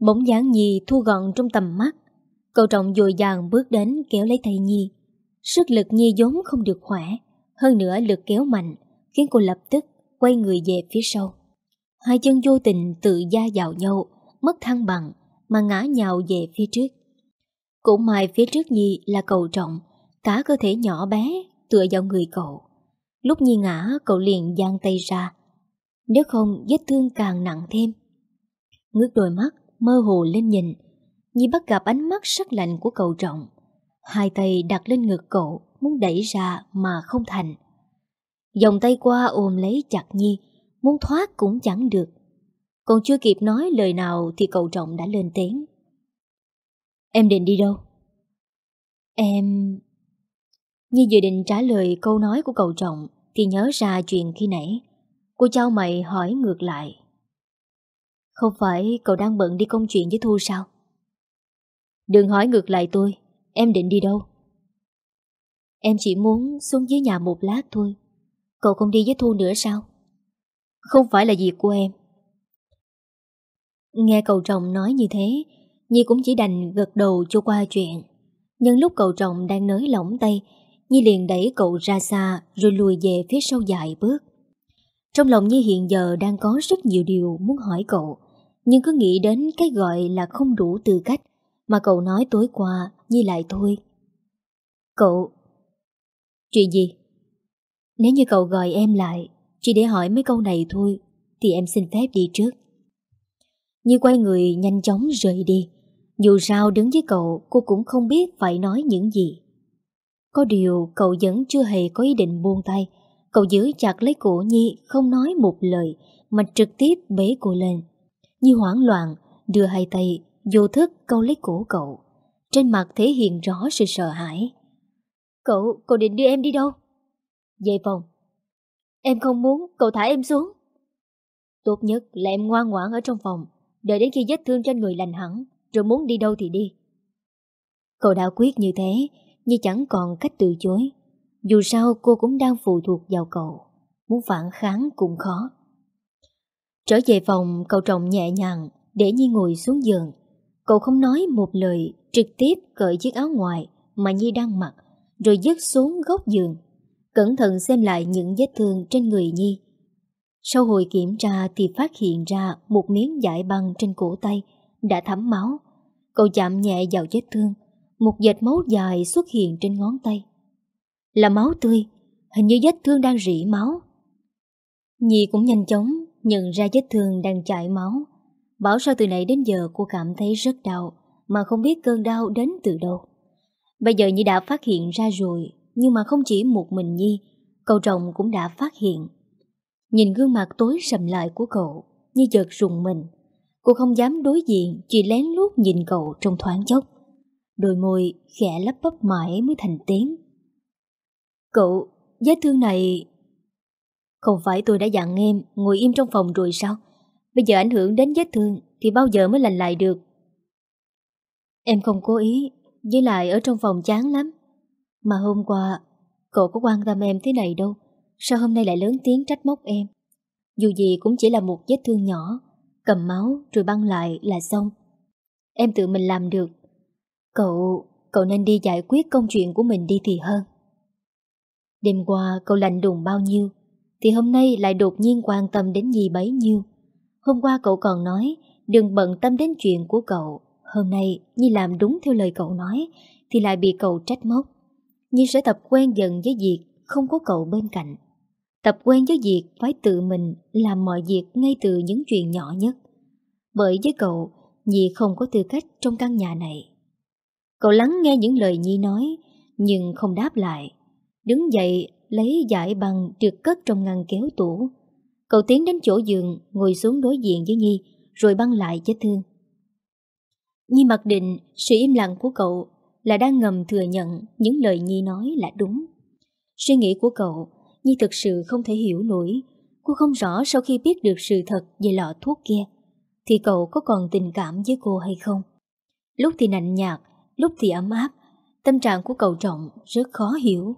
Speaker 1: Bóng dáng Nhi thu gọn trong tầm mắt. Cậu trọng dồi dàng bước đến kéo lấy tay Nhi. Sức lực Nhi vốn không được khỏe, hơn nữa lực kéo mạnh khiến cô lập tức quay người về phía sau. Hai chân vô tình tự da vào nhau, mất thăng bằng, mà ngã nhào về phía trước. Cũng may phía trước Nhi là cậu trọng, cả cơ thể nhỏ bé tựa vào người cậu. Lúc Nhi ngã, cậu liền giang tay ra. Nếu không, vết thương càng nặng thêm. Ngước đôi mắt, mơ hồ lên nhìn. Nhi bắt gặp ánh mắt sắc lạnh của cậu trọng. Hai tay đặt lên ngực cậu, muốn đẩy ra mà không thành. Dòng tay qua ôm lấy chặt Nhi, muốn thoát cũng chẳng được. Còn chưa kịp nói lời nào thì cậu trọng đã lên tiếng. Em định đi đâu? Em... như dự định trả lời câu nói của cậu trọng thì nhớ ra chuyện khi nãy. Cô trao mày hỏi ngược lại. Không phải cậu đang bận đi công chuyện với Thu sao? Đừng hỏi ngược lại tôi, em định đi đâu? Em chỉ muốn xuống dưới nhà một lát thôi. Cậu không đi với Thu nữa sao? Không phải là việc của em. Nghe cậu chồng nói như thế, Nhi cũng chỉ đành gật đầu cho qua chuyện. Nhưng lúc cậu chồng đang nới lỏng tay, Nhi liền đẩy cậu ra xa rồi lùi về phía sau dài bước. Trong lòng Nhi hiện giờ đang có rất nhiều điều muốn hỏi cậu, nhưng cứ nghĩ đến cái gọi là không đủ tư cách mà cậu nói tối qua, Nhi lại thôi. Cậu... Chuyện gì? Nếu như cậu gọi em lại, chỉ để hỏi mấy câu này thôi, thì em xin phép đi trước. Nhi quay người nhanh chóng rời đi. Dù sao đứng với cậu cô cũng không biết phải nói những gì. Có điều cậu vẫn chưa hề có ý định buông tay. Cậu giữ chặt lấy cổ Nhi không nói một lời mà trực tiếp bế cô lên. Nhi hoảng loạn đưa hai tay vô thức câu lấy cổ cậu. Trên mặt thể hiện rõ sự sợ hãi. Cậu, cậu định đưa em đi đâu? Về phòng. Em không muốn, cậu thả em xuống. Tốt nhất là em ngoan ngoãn ở trong phòng đợi đến khi vết thương trên người lành hẳn, rồi muốn đi đâu thì đi. Cậu đã quyết như thế, Nhi chẳng còn cách từ chối. Dù sao cô cũng đang phụ thuộc vào cậu, muốn phản kháng cũng khó. Trở về phòng, cậu trọng nhẹ nhàng để Nhi ngồi xuống giường. Cậu không nói một lời, trực tiếp cởi chiếc áo ngoài mà Nhi đang mặc, rồi dứt xuống góc giường. Cẩn thận xem lại những vết thương trên người Nhi. Sau hồi kiểm tra thì phát hiện ra một miếng dải băng trên cổ tay đã thấm máu. Cậu chạm nhẹ vào vết thương, một vệt máu dài xuất hiện trên ngón tay. Là máu tươi, hình như vết thương đang rỉ máu. Nhi cũng nhanh chóng nhận ra vết thương đang chảy máu. Bảo sao từ nãy đến giờ cô cảm thấy rất đau mà không biết cơn đau đến từ đâu. Bây giờ Nhi đã phát hiện ra rồi, nhưng mà không chỉ một mình Nhi, cậu chồng cũng đã phát hiện. Nhìn gương mặt tối sầm lại của cậu Như giật rùng mình Cô không dám đối diện Chỉ lén lút nhìn cậu trong thoáng chốc Đôi môi khẽ lấp bấp mãi mới thành tiếng Cậu, vết thương này... Không phải tôi đã dặn em ngồi im trong phòng rồi sao? Bây giờ ảnh hưởng đến vết thương thì bao giờ mới lành lại được? Em không cố ý, với lại ở trong phòng chán lắm. Mà hôm qua, cậu có quan tâm em thế này đâu. Sao hôm nay lại lớn tiếng trách móc em Dù gì cũng chỉ là một vết thương nhỏ Cầm máu rồi băng lại là xong Em tự mình làm được Cậu, cậu nên đi giải quyết công chuyện của mình đi thì hơn Đêm qua cậu lạnh đùng bao nhiêu Thì hôm nay lại đột nhiên quan tâm đến gì bấy nhiêu Hôm qua cậu còn nói Đừng bận tâm đến chuyện của cậu Hôm nay Nhi làm đúng theo lời cậu nói Thì lại bị cậu trách móc Nhi sẽ tập quen dần với việc Không có cậu bên cạnh tập quen với việc phải tự mình làm mọi việc ngay từ những chuyện nhỏ nhất. Bởi với cậu, Nhi không có tư cách trong căn nhà này. Cậu lắng nghe những lời Nhi nói, nhưng không đáp lại. Đứng dậy, lấy giải băng trượt cất trong ngăn kéo tủ. Cậu tiến đến chỗ giường, ngồi xuống đối diện với Nhi, rồi băng lại vết thương. Nhi mặc định sự im lặng của cậu là đang ngầm thừa nhận những lời Nhi nói là đúng. Suy nghĩ của cậu Nhi thực sự không thể hiểu nổi Cô không rõ sau khi biết được sự thật về lọ thuốc kia Thì cậu có còn tình cảm với cô hay không Lúc thì nạnh nhạt Lúc thì ấm áp Tâm trạng của cậu trọng rất khó hiểu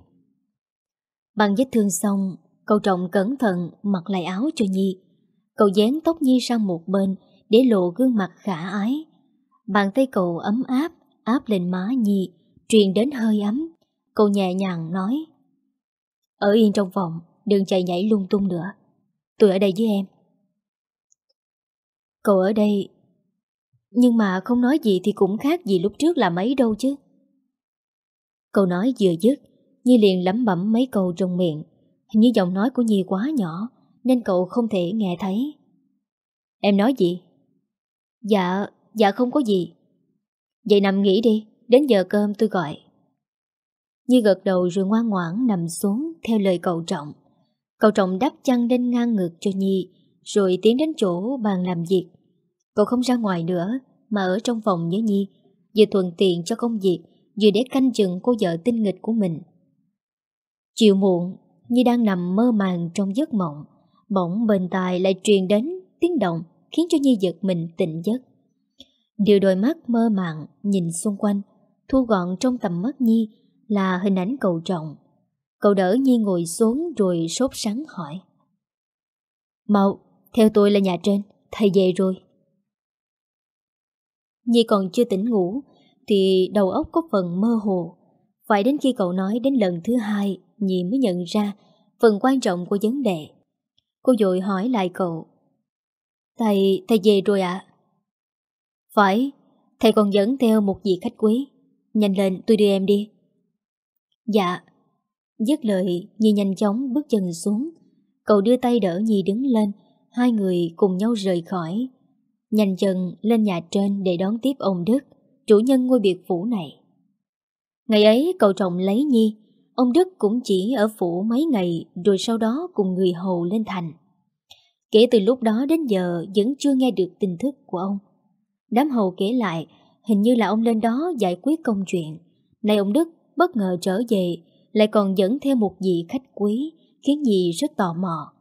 Speaker 1: Bằng vết thương xong Cậu trọng cẩn thận mặc lại áo cho Nhi Cậu dán tóc Nhi sang một bên Để lộ gương mặt khả ái Bàn tay cậu ấm áp Áp lên má Nhi Truyền đến hơi ấm Cậu nhẹ nhàng nói ở yên trong phòng Đừng chạy nhảy lung tung nữa Tôi ở đây với em Cậu ở đây Nhưng mà không nói gì thì cũng khác gì lúc trước là mấy đâu chứ Cậu nói vừa dứt Nhi liền lẩm bẩm mấy câu trong miệng Hình như giọng nói của Nhi quá nhỏ Nên cậu không thể nghe thấy Em nói gì? Dạ, dạ không có gì Vậy nằm nghỉ đi Đến giờ cơm tôi gọi Nhi gật đầu rồi ngoan ngoãn nằm xuống theo lời cậu trọng. Cậu trọng đắp chăn lên ngang ngực cho Nhi, rồi tiến đến chỗ bàn làm việc. Cậu không ra ngoài nữa, mà ở trong phòng với Nhi, vừa thuận tiện cho công việc, vừa để canh chừng cô vợ tinh nghịch của mình. Chiều muộn, Nhi đang nằm mơ màng trong giấc mộng, bỗng bên tai lại truyền đến tiếng động khiến cho Nhi giật mình tỉnh giấc. Điều đôi mắt mơ màng nhìn xung quanh, thu gọn trong tầm mắt Nhi là hình ảnh cầu trọng Cậu đỡ Nhi ngồi xuống rồi sốt sắng hỏi. Mau, theo tôi là nhà trên, thầy về rồi. Nhi còn chưa tỉnh ngủ, thì đầu óc có phần mơ hồ. Phải đến khi cậu nói đến lần thứ hai, Nhi mới nhận ra phần quan trọng của vấn đề. Cô dội hỏi lại cậu. Thầy, thầy về rồi ạ? À? Phải, thầy còn dẫn theo một vị khách quý. Nhanh lên, tôi đưa em đi. Dạ, Dứt lời, Nhi nhanh chóng bước chân xuống. Cậu đưa tay đỡ Nhi đứng lên, hai người cùng nhau rời khỏi. Nhanh chân lên nhà trên để đón tiếp ông Đức, chủ nhân ngôi biệt phủ này. Ngày ấy cậu trọng lấy Nhi, ông Đức cũng chỉ ở phủ mấy ngày rồi sau đó cùng người hầu lên thành. Kể từ lúc đó đến giờ vẫn chưa nghe được tin thức của ông. Đám hầu kể lại, hình như là ông lên đó giải quyết công chuyện. Này ông Đức bất ngờ trở về, lại còn dẫn theo một vị khách quý, khiến dì rất tò mò.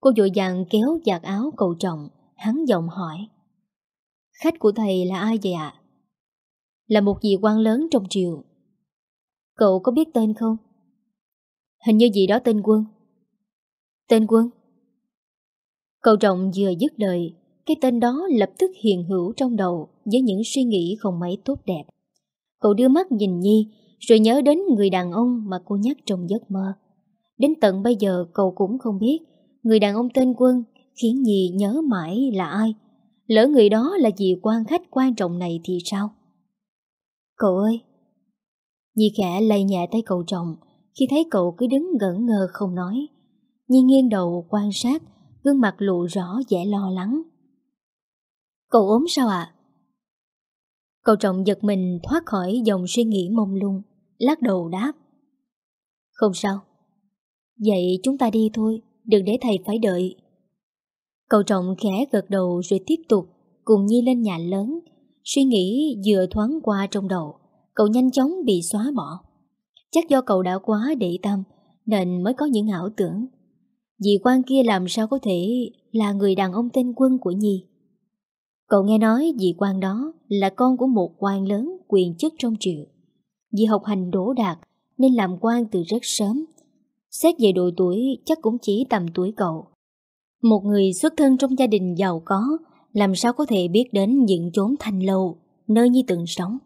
Speaker 1: Cô vội vàng kéo giặt áo cầu trọng, hắn giọng hỏi. Khách của thầy là ai vậy ạ? Là một vị quan lớn trong triều. Cậu có biết tên không? Hình như gì đó tên Quân. Tên Quân? Cậu trọng vừa dứt lời, cái tên đó lập tức hiện hữu trong đầu với những suy nghĩ không mấy tốt đẹp. Cậu đưa mắt nhìn Nhi rồi nhớ đến người đàn ông mà cô nhắc trong giấc mơ. Đến tận bây giờ cậu cũng không biết người đàn ông tên Quân khiến Nhi nhớ mãi là ai. Lỡ người đó là vị quan khách quan trọng này thì sao? Cậu ơi! Nhi khẽ lay nhẹ tay cậu chồng khi thấy cậu cứ đứng ngẩn ngơ không nói. Nhi nghiêng đầu quan sát, gương mặt lộ rõ vẻ lo lắng. Cậu ốm sao ạ? À? Cậu trọng giật mình thoát khỏi dòng suy nghĩ mông lung lắc đầu đáp. Không sao. Vậy chúng ta đi thôi, đừng để thầy phải đợi. Cậu trọng khẽ gật đầu rồi tiếp tục cùng Nhi lên nhà lớn. Suy nghĩ vừa thoáng qua trong đầu, cậu nhanh chóng bị xóa bỏ. Chắc do cậu đã quá để tâm nên mới có những ảo tưởng. Dì quan kia làm sao có thể là người đàn ông tên quân của Nhi. Cậu nghe nói dì quan đó là con của một quan lớn quyền chức trong triệu. Vì học hành đỗ đạt nên làm quan từ rất sớm. Xét về độ tuổi chắc cũng chỉ tầm tuổi cậu. Một người xuất thân trong gia đình giàu có làm sao có thể biết đến những chốn thanh lâu, nơi như từng sống.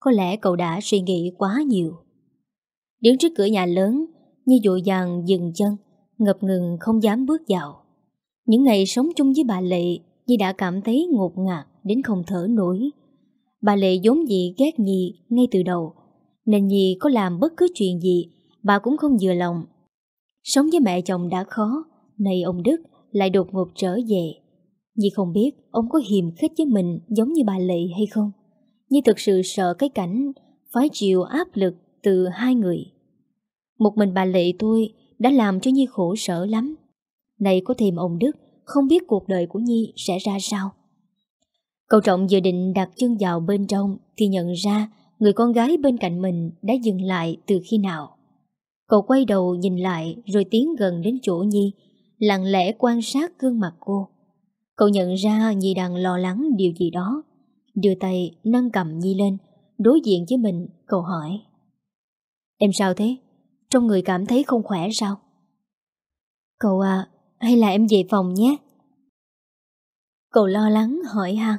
Speaker 1: Có lẽ cậu đã suy nghĩ quá nhiều. Đứng trước cửa nhà lớn, như dội vàng dừng chân, ngập ngừng không dám bước vào. Những ngày sống chung với bà Lệ, Nhi đã cảm thấy ngột ngạt đến không thở nổi. Bà Lệ vốn dị ghét Nhi ngay từ đầu, nên Nhi có làm bất cứ chuyện gì, bà cũng không vừa lòng. Sống với mẹ chồng đã khó, nay ông Đức lại đột ngột trở về. Nhi không biết ông có hiềm khích với mình giống như bà Lệ hay không. Nhi thực sự sợ cái cảnh phải chịu áp lực từ hai người. Một mình bà Lệ tôi đã làm cho Nhi khổ sở lắm. Này có thêm ông Đức, không biết cuộc đời của Nhi sẽ ra sao. Cậu Trọng dự định đặt chân vào bên trong thì nhận ra người con gái bên cạnh mình đã dừng lại từ khi nào. Cậu quay đầu nhìn lại rồi tiến gần đến chỗ Nhi, lặng lẽ quan sát gương mặt cô. Cậu nhận ra Nhi đang lo lắng điều gì đó. Đưa tay nâng cầm Nhi lên, đối diện với mình, cậu hỏi. Em sao thế? Trong người cảm thấy không khỏe sao? Cậu à, hay là em về phòng nhé? Cậu lo lắng hỏi han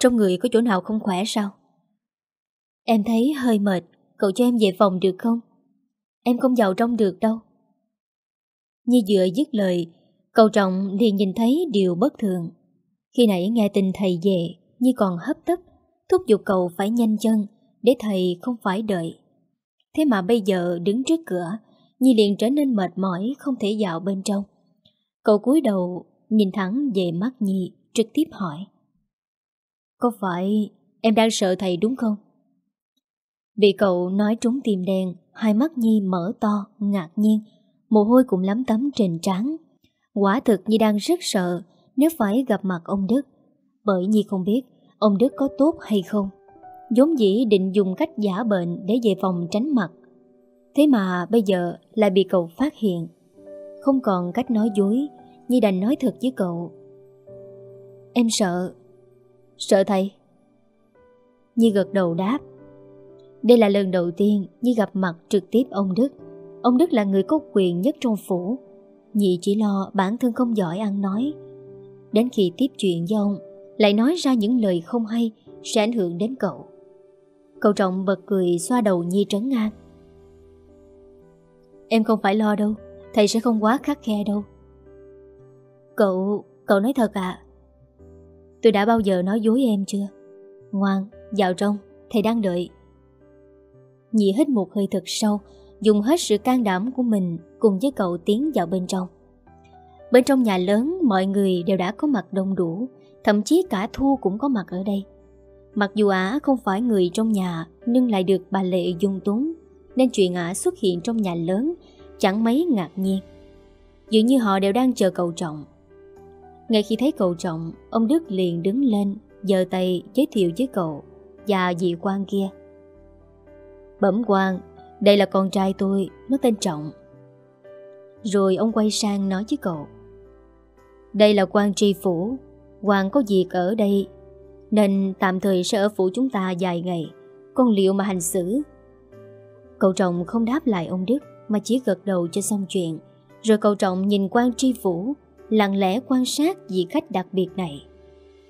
Speaker 1: Trong người có chỗ nào không khỏe sao? Em thấy hơi mệt, cậu cho em về phòng được không? Em không vào trong được đâu. Nhi dựa dứt lời, cậu trọng liền nhìn thấy điều bất thường. Khi nãy nghe tin thầy về, Nhi còn hấp tấp, thúc giục cậu phải nhanh chân để thầy không phải đợi. Thế mà bây giờ đứng trước cửa, Nhi liền trở nên mệt mỏi không thể vào bên trong. Cậu cúi đầu nhìn thẳng về mắt Nhi trực tiếp hỏi. Có phải em đang sợ thầy đúng không? Bị cậu nói trúng tim đen, hai mắt Nhi mở to, ngạc nhiên, mồ hôi cũng lắm tấm trên trán. Quả thực Nhi đang rất sợ nếu phải gặp mặt ông Đức, bởi Nhi không biết ông Đức có tốt hay không. vốn dĩ định dùng cách giả bệnh để về phòng tránh mặt. Thế mà bây giờ lại bị cậu phát hiện. Không còn cách nói dối, Nhi đành nói thật với cậu. Em sợ. Sợ thầy. Nhi gật đầu đáp. Đây là lần đầu tiên Nhi gặp mặt trực tiếp ông Đức Ông Đức là người có quyền nhất trong phủ Nhi chỉ lo bản thân không giỏi ăn nói Đến khi tiếp chuyện với ông Lại nói ra những lời không hay Sẽ ảnh hưởng đến cậu Cậu trọng bật cười xoa đầu Nhi trấn an Em không phải lo đâu Thầy sẽ không quá khắc khe đâu Cậu, cậu nói thật ạ à? Tôi đã bao giờ nói dối em chưa Ngoan, vào trong Thầy đang đợi Nhi hít một hơi thật sâu, dùng hết sự can đảm của mình cùng với cậu tiến vào bên trong. Bên trong nhà lớn, mọi người đều đã có mặt đông đủ, thậm chí cả Thu cũng có mặt ở đây. Mặc dù ả không phải người trong nhà nhưng lại được bà Lệ dung túng, nên chuyện ả xuất hiện trong nhà lớn chẳng mấy ngạc nhiên. Dường như họ đều đang chờ cậu trọng. Ngay khi thấy cậu trọng, ông Đức liền đứng lên, giơ tay giới thiệu với cậu và dị quan kia Bẩm quan, đây là con trai tôi, nó tên Trọng. Rồi ông quay sang nói với cậu. Đây là quan tri phủ, quan có việc ở đây, nên tạm thời sẽ ở phủ chúng ta vài ngày, con liệu mà hành xử. Cậu Trọng không đáp lại ông Đức mà chỉ gật đầu cho xong chuyện, rồi cậu Trọng nhìn quan tri phủ, lặng lẽ quan sát vị khách đặc biệt này.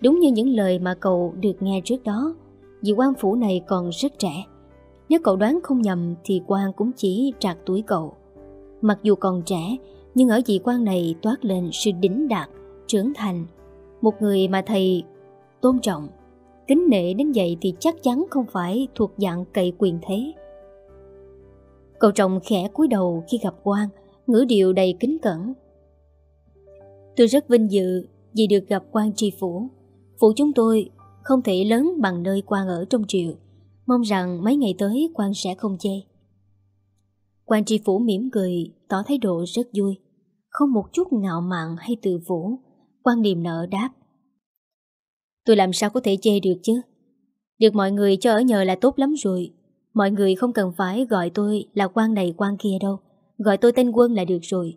Speaker 1: Đúng như những lời mà cậu được nghe trước đó, vị quan phủ này còn rất trẻ. Nếu cậu đoán không nhầm thì Quang cũng chỉ trạc tuổi cậu. Mặc dù còn trẻ, nhưng ở vị quan này toát lên sự đính đạt, trưởng thành. Một người mà thầy tôn trọng, kính nể đến vậy thì chắc chắn không phải thuộc dạng cậy quyền thế. Cậu trọng khẽ cúi đầu khi gặp Quang, ngữ điệu đầy kính cẩn. Tôi rất vinh dự vì được gặp quan tri phủ. Phủ chúng tôi không thể lớn bằng nơi quan ở trong triều. Mong rằng mấy ngày tới quan sẽ không chê Quan tri phủ mỉm cười Tỏ thái độ rất vui Không một chút ngạo mạn hay tự vũ Quan niềm nợ đáp Tôi làm sao có thể chê được chứ Được mọi người cho ở nhờ là tốt lắm rồi Mọi người không cần phải gọi tôi là quan này quan kia đâu Gọi tôi tên quân là được rồi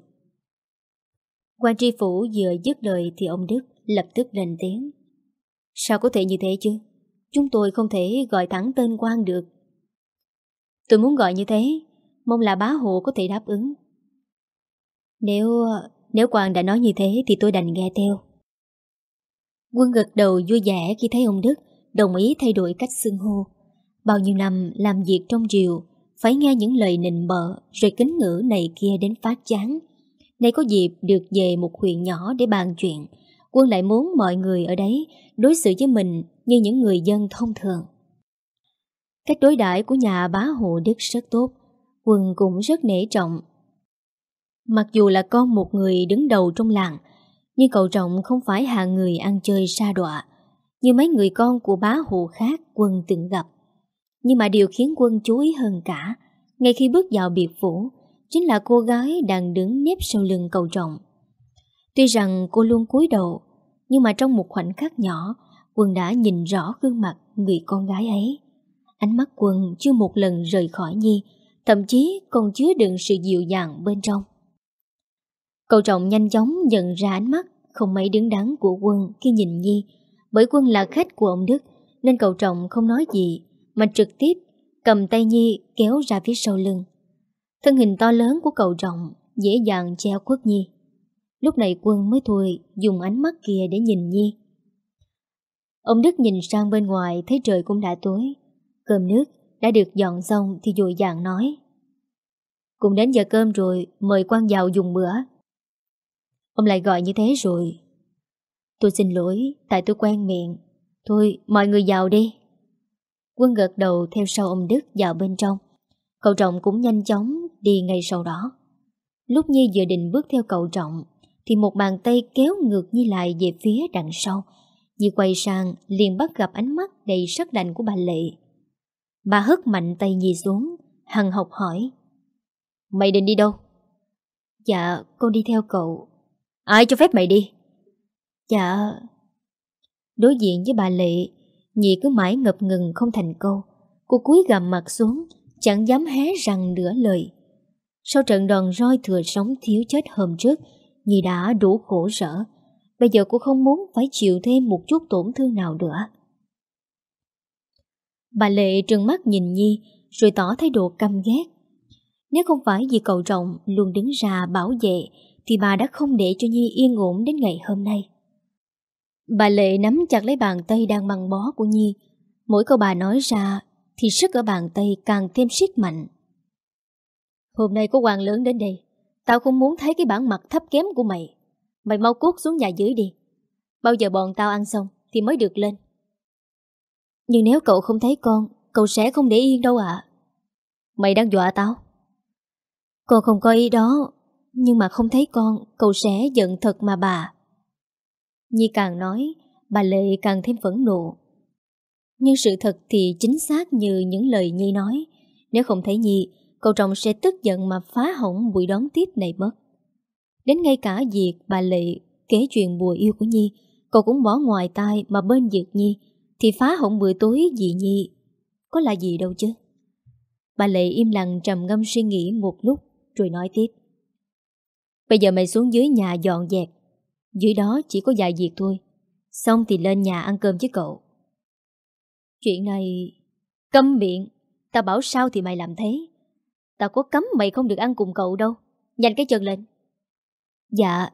Speaker 1: Quan tri phủ vừa dứt lời thì ông Đức lập tức lên tiếng Sao có thể như thế chứ Chúng tôi không thể gọi thẳng tên quan được Tôi muốn gọi như thế Mong là bá hộ có thể đáp ứng Nếu Nếu quan đã nói như thế Thì tôi đành nghe theo Quân gật đầu vui vẻ khi thấy ông Đức Đồng ý thay đổi cách xưng hô Bao nhiêu năm làm việc trong triều Phải nghe những lời nịnh bợ Rồi kính ngữ này kia đến phát chán Nay có dịp được về một huyện nhỏ để bàn chuyện Quân lại muốn mọi người ở đấy đối xử với mình như những người dân thông thường. Cách đối đãi của nhà bá hộ Đức rất tốt, Quân cũng rất nể trọng. Mặc dù là con một người đứng đầu trong làng, nhưng cậu Trọng không phải hạ người ăn chơi xa đọa, như mấy người con của bá hộ khác Quân từng gặp. Nhưng mà điều khiến Quân chú ý hơn cả, ngay khi bước vào biệt phủ, chính là cô gái đang đứng nép sau lưng cậu Trọng. Tuy rằng cô luôn cúi đầu, nhưng mà trong một khoảnh khắc nhỏ, Quân đã nhìn rõ gương mặt người con gái ấy. Ánh mắt Quân chưa một lần rời khỏi Nhi, thậm chí còn chứa đựng sự dịu dàng bên trong. Cậu trọng nhanh chóng nhận ra ánh mắt không mấy đứng đắn của Quân khi nhìn Nhi, bởi Quân là khách của ông Đức nên cậu trọng không nói gì mà trực tiếp cầm tay Nhi kéo ra phía sau lưng. Thân hình to lớn của cậu trọng dễ dàng che khuất Nhi. Lúc này Quân mới thôi dùng ánh mắt kia để nhìn Nhi. Ông Đức nhìn sang bên ngoài thấy trời cũng đã tối. Cơm nước đã được dọn xong thì dội dàng nói. Cũng đến giờ cơm rồi, mời quan giàu dùng bữa. Ông lại gọi như thế rồi. Tôi xin lỗi, tại tôi quen miệng. Thôi, mọi người vào đi. Quân gật đầu theo sau ông Đức vào bên trong. Cậu Trọng cũng nhanh chóng đi ngay sau đó. Lúc Nhi vừa định bước theo cậu Trọng, thì một bàn tay kéo ngược Nhi lại về phía đằng sau, Nhi quay sang liền bắt gặp ánh mắt đầy sắc lạnh của bà Lệ. Bà hất mạnh tay Nhi xuống, hằng học hỏi. Mày định đi đâu? Dạ, con đi theo cậu. Ai cho phép mày đi? Dạ... Đối diện với bà Lệ, Nhi cứ mãi ngập ngừng không thành câu. Cô cúi gằm mặt xuống, chẳng dám hé răng nửa lời. Sau trận đòn roi thừa sống thiếu chết hôm trước, Nhi đã đủ khổ sở, Bây giờ cô không muốn phải chịu thêm một chút tổn thương nào nữa. Bà Lệ trừng mắt nhìn Nhi rồi tỏ thái độ căm ghét. Nếu không phải vì cậu rộng luôn đứng ra bảo vệ thì bà đã không để cho Nhi yên ổn đến ngày hôm nay. Bà Lệ nắm chặt lấy bàn tay đang băng bó của Nhi. Mỗi câu bà nói ra thì sức ở bàn tay càng thêm siết mạnh. Hôm nay có hoàng lớn đến đây, tao không muốn thấy cái bản mặt thấp kém của mày. Mày mau cút xuống nhà dưới đi Bao giờ bọn tao ăn xong Thì mới được lên Nhưng nếu cậu không thấy con Cậu sẽ không để yên đâu ạ Mày đang dọa tao Con không có ý đó Nhưng mà không thấy con Cậu sẽ giận thật mà bà Nhi càng nói Bà Lệ càng thêm phẫn nộ Nhưng sự thật thì chính xác như những lời Nhi nói Nếu không thấy Nhi Cậu chồng sẽ tức giận mà phá hỏng buổi đón tiếp này mất Đến ngay cả việc bà Lệ kể chuyện bùa yêu của Nhi, cậu cũng bỏ ngoài tai mà bên việc Nhi, thì phá hỏng bữa tối dị Nhi. Có là gì đâu chứ? Bà Lệ im lặng trầm ngâm suy nghĩ một lúc rồi nói tiếp. Bây giờ mày xuống dưới nhà dọn dẹp. Dưới đó chỉ có vài việc thôi. Xong thì lên nhà ăn cơm với cậu. Chuyện này... Câm miệng. Tao bảo sao thì mày làm thế. Tao có cấm mày không được ăn cùng cậu đâu. Nhanh cái chân lên. Dạ.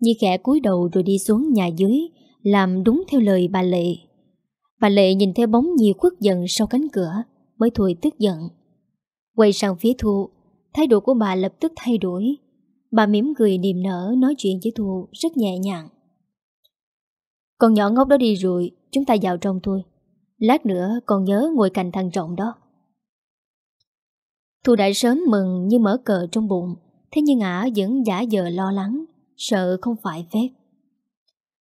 Speaker 1: Nhi khẽ cúi đầu rồi đi xuống nhà dưới, làm đúng theo lời bà Lệ. Bà Lệ nhìn theo bóng Nhi khuất giận sau cánh cửa, mới thôi tức giận. Quay sang phía Thu, thái độ của bà lập tức thay đổi. Bà mỉm cười niềm nở nói chuyện với Thu rất nhẹ nhàng. Con nhỏ ngốc đó đi rồi, chúng ta vào trong thôi. Lát nữa con nhớ ngồi cạnh thằng Trọng đó. Thu đã sớm mừng như mở cờ trong bụng, Thế nhưng ả vẫn giả vờ lo lắng Sợ không phải phép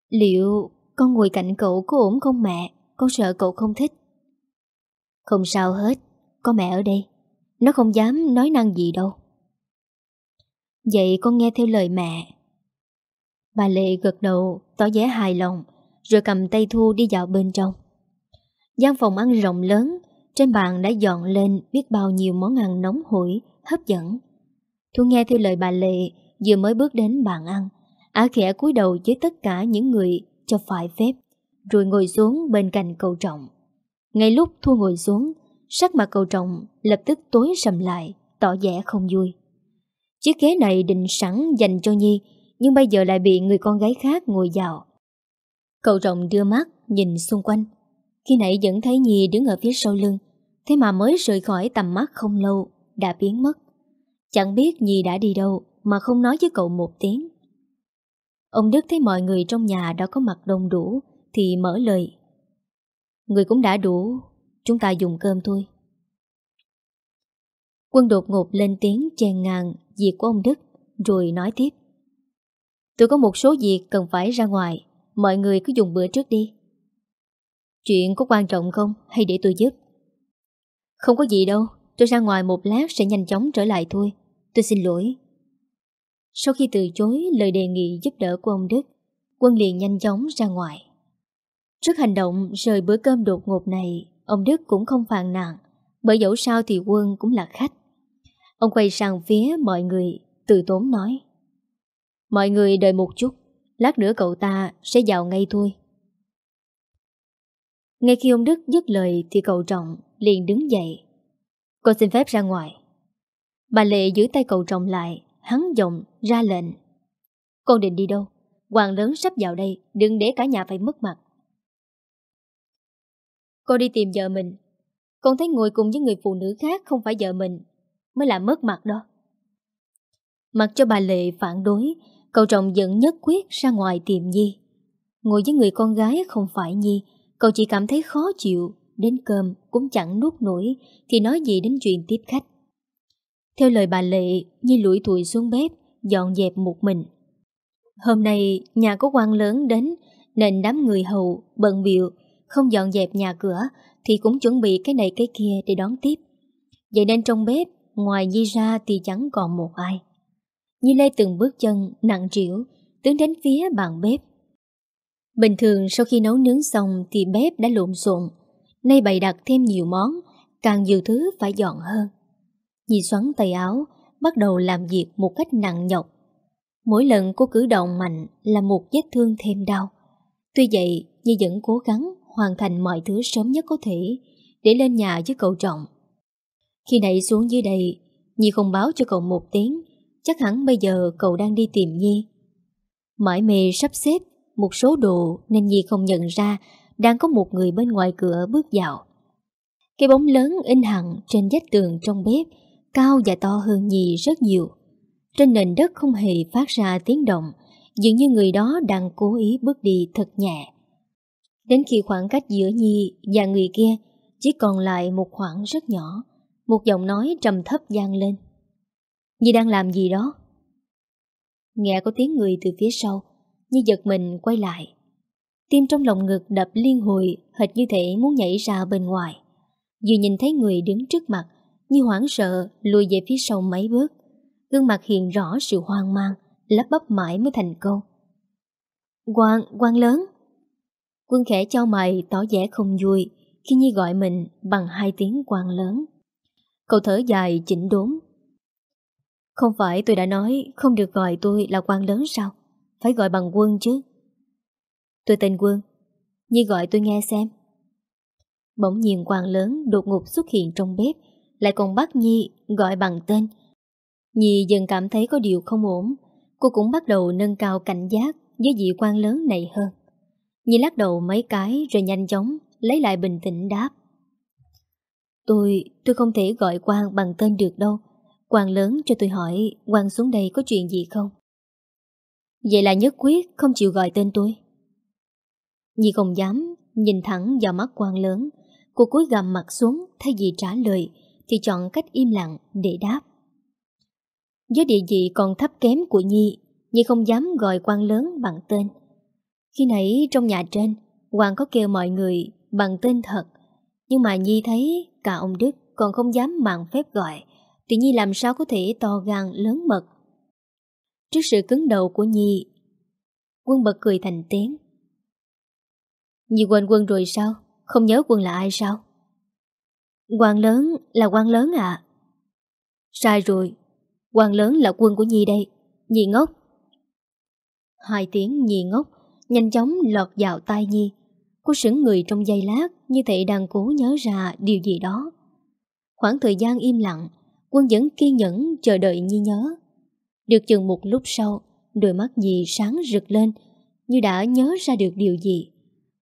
Speaker 1: Liệu con ngồi cạnh cậu có ổn không mẹ Con sợ cậu không thích Không sao hết Có mẹ ở đây Nó không dám nói năng gì đâu Vậy con nghe theo lời mẹ Bà Lệ gật đầu Tỏ vẻ hài lòng Rồi cầm tay Thu đi vào bên trong gian phòng ăn rộng lớn Trên bàn đã dọn lên biết bao nhiêu món ăn nóng hổi Hấp dẫn Thu nghe theo lời bà Lệ Vừa mới bước đến bàn ăn á khẽ cúi đầu với tất cả những người Cho phải phép Rồi ngồi xuống bên cạnh cậu trọng Ngay lúc Thu ngồi xuống Sắc mặt cậu trọng lập tức tối sầm lại Tỏ vẻ không vui Chiếc ghế này định sẵn dành cho Nhi Nhưng bây giờ lại bị người con gái khác ngồi vào Cậu trọng đưa mắt nhìn xung quanh Khi nãy vẫn thấy Nhi đứng ở phía sau lưng Thế mà mới rời khỏi tầm mắt không lâu Đã biến mất Chẳng biết Nhi đã đi đâu mà không nói với cậu một tiếng. Ông Đức thấy mọi người trong nhà đã có mặt đông đủ thì mở lời. Người cũng đã đủ, chúng ta dùng cơm thôi. Quân đột ngột lên tiếng chèn ngang việc của ông Đức rồi nói tiếp. Tôi có một số việc cần phải ra ngoài, mọi người cứ dùng bữa trước đi. Chuyện có quan trọng không hay để tôi giúp? Không có gì đâu, tôi ra ngoài một lát sẽ nhanh chóng trở lại thôi. Tôi xin lỗi. Sau khi từ chối lời đề nghị giúp đỡ của ông Đức, Quân liền nhanh chóng ra ngoài. Trước hành động rời bữa cơm đột ngột này, ông Đức cũng không phàn nàn, bởi dẫu sao thì Quân cũng là khách. Ông quay sang phía mọi người, từ tốn nói. Mọi người đợi một chút, lát nữa cậu ta sẽ vào ngay thôi. Ngay khi ông Đức dứt lời thì cậu trọng liền đứng dậy. Con xin phép ra ngoài. Bà Lệ giữ tay cậu chồng lại Hắn giọng ra lệnh Con định đi đâu Hoàng lớn sắp vào đây Đừng để cả nhà phải mất mặt Con đi tìm vợ mình Con thấy ngồi cùng với người phụ nữ khác Không phải vợ mình Mới là mất mặt đó Mặc cho bà Lệ phản đối Cậu chồng vẫn nhất quyết ra ngoài tìm Nhi Ngồi với người con gái không phải Nhi Cậu chỉ cảm thấy khó chịu Đến cơm cũng chẳng nuốt nổi Thì nói gì đến chuyện tiếp khách theo lời bà Lệ, Nhi lủi thủi xuống bếp, dọn dẹp một mình. Hôm nay, nhà có quan lớn đến, nên đám người hầu, bận biệu, không dọn dẹp nhà cửa, thì cũng chuẩn bị cái này cái kia để đón tiếp. Vậy nên trong bếp, ngoài Nhi ra thì chẳng còn một ai. Nhi lê từng bước chân, nặng trĩu, tiến đến phía bàn bếp. Bình thường sau khi nấu nướng xong thì bếp đã lộn xộn, nay bày đặt thêm nhiều món, càng nhiều thứ phải dọn hơn nhi xoắn tay áo, bắt đầu làm việc một cách nặng nhọc. Mỗi lần cô cử động mạnh là một vết thương thêm đau. Tuy vậy, Nhi vẫn cố gắng hoàn thành mọi thứ sớm nhất có thể để lên nhà với cậu Trọng. Khi nãy xuống dưới đây, Nhi không báo cho cậu một tiếng, chắc hẳn bây giờ cậu đang đi tìm Nhi. Mãi mê sắp xếp một số đồ nên Nhi không nhận ra đang có một người bên ngoài cửa bước vào. Cái bóng lớn in hẳn trên vách tường trong bếp cao và to hơn Nhi rất nhiều. Trên nền đất không hề phát ra tiếng động, dường như người đó đang cố ý bước đi thật nhẹ. Đến khi khoảng cách giữa Nhi và người kia chỉ còn lại một khoảng rất nhỏ, một giọng nói trầm thấp vang lên. Nhi đang làm gì đó? Nghe có tiếng người từ phía sau, Nhi giật mình quay lại. Tim trong lòng ngực đập liên hồi, hệt như thể muốn nhảy ra bên ngoài. Vừa nhìn thấy người đứng trước mặt, như hoảng sợ lùi về phía sau mấy bước Gương mặt hiện rõ sự hoang mang Lắp bắp mãi mới thành câu quan quan lớn Quân khẽ cho mày tỏ vẻ không vui Khi Nhi gọi mình bằng hai tiếng quan lớn Cậu thở dài chỉnh đốn Không phải tôi đã nói Không được gọi tôi là quan lớn sao Phải gọi bằng quân chứ Tôi tên quân Nhi gọi tôi nghe xem Bỗng nhiên quan lớn đột ngột xuất hiện trong bếp lại còn bắt Nhi gọi bằng tên. Nhi dần cảm thấy có điều không ổn, cô cũng bắt đầu nâng cao cảnh giác với vị quan lớn này hơn. Nhi lắc đầu mấy cái rồi nhanh chóng lấy lại bình tĩnh đáp. Tôi, tôi không thể gọi quan bằng tên được đâu. quan lớn cho tôi hỏi quan xuống đây có chuyện gì không? Vậy là nhất quyết không chịu gọi tên tôi. Nhi không dám, nhìn thẳng vào mắt quan lớn. Cô cúi gằm mặt xuống thay vì trả lời thì chọn cách im lặng để đáp. với địa vị còn thấp kém của Nhi, Nhi không dám gọi quan lớn bằng tên. Khi nãy trong nhà trên, Hoàng có kêu mọi người bằng tên thật, nhưng mà Nhi thấy cả ông Đức còn không dám mạn phép gọi, thì Nhi làm sao có thể to gan lớn mật. Trước sự cứng đầu của Nhi, Quân bật cười thành tiếng. Nhi quên Quân rồi sao? Không nhớ Quân là ai sao? quan lớn là quan lớn ạ. À? Sai rồi, quan lớn là quân của Nhi đây, Nhi ngốc. Hai tiếng Nhi ngốc nhanh chóng lọt vào tai Nhi. Cô sững người trong giây lát như thể đang cố nhớ ra điều gì đó. Khoảng thời gian im lặng, quân vẫn kiên nhẫn chờ đợi Nhi nhớ. Được chừng một lúc sau, đôi mắt Nhi sáng rực lên như đã nhớ ra được điều gì.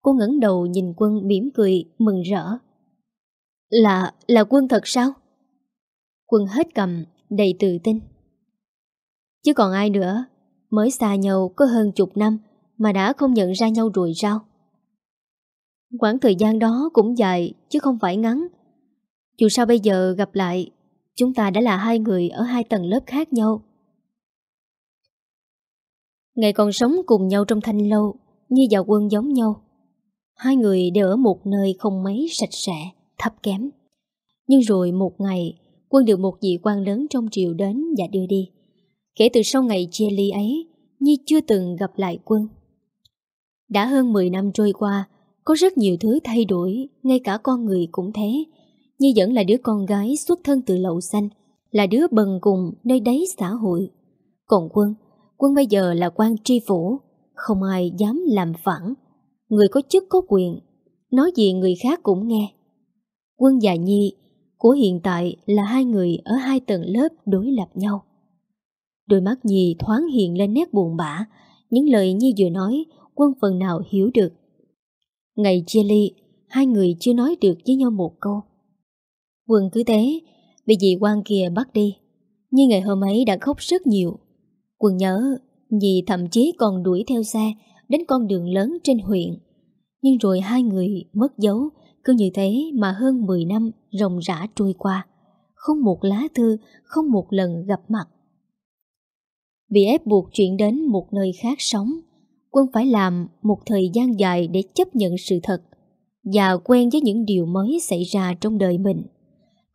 Speaker 1: Cô ngẩng đầu nhìn quân mỉm cười, mừng rỡ. Là, là quân thật sao? Quân hết cầm, đầy tự tin. Chứ còn ai nữa, mới xa nhau có hơn chục năm mà đã không nhận ra nhau rồi sao? Quãng thời gian đó cũng dài chứ không phải ngắn. Dù sao bây giờ gặp lại, chúng ta đã là hai người ở hai tầng lớp khác nhau. Ngày còn sống cùng nhau trong thanh lâu, như và quân giống nhau. Hai người đều ở một nơi không mấy sạch sẽ thấp kém. Nhưng rồi một ngày, quân được một vị quan lớn trong triều đến và đưa đi. Kể từ sau ngày chia ly ấy, Nhi chưa từng gặp lại quân. Đã hơn 10 năm trôi qua, có rất nhiều thứ thay đổi, ngay cả con người cũng thế. Nhi vẫn là đứa con gái xuất thân từ lậu xanh, là đứa bần cùng nơi đáy xã hội. Còn quân, quân bây giờ là quan tri phủ, không ai dám làm phản. Người có chức có quyền, nói gì người khác cũng nghe. Quân và Nhi của hiện tại là hai người ở hai tầng lớp đối lập nhau. Đôi mắt Nhi thoáng hiện lên nét buồn bã, những lời Nhi vừa nói quân phần nào hiểu được. Ngày chia ly, hai người chưa nói được với nhau một câu. Quân cứ thế, vì dì quan kia bắt đi, Nhi ngày hôm ấy đã khóc rất nhiều. Quân nhớ, Nhi thậm chí còn đuổi theo xe đến con đường lớn trên huyện. Nhưng rồi hai người mất dấu cứ như thế mà hơn 10 năm rồng rã trôi qua, không một lá thư, không một lần gặp mặt. Bị ép buộc chuyển đến một nơi khác sống, Quân phải làm một thời gian dài để chấp nhận sự thật và quen với những điều mới xảy ra trong đời mình.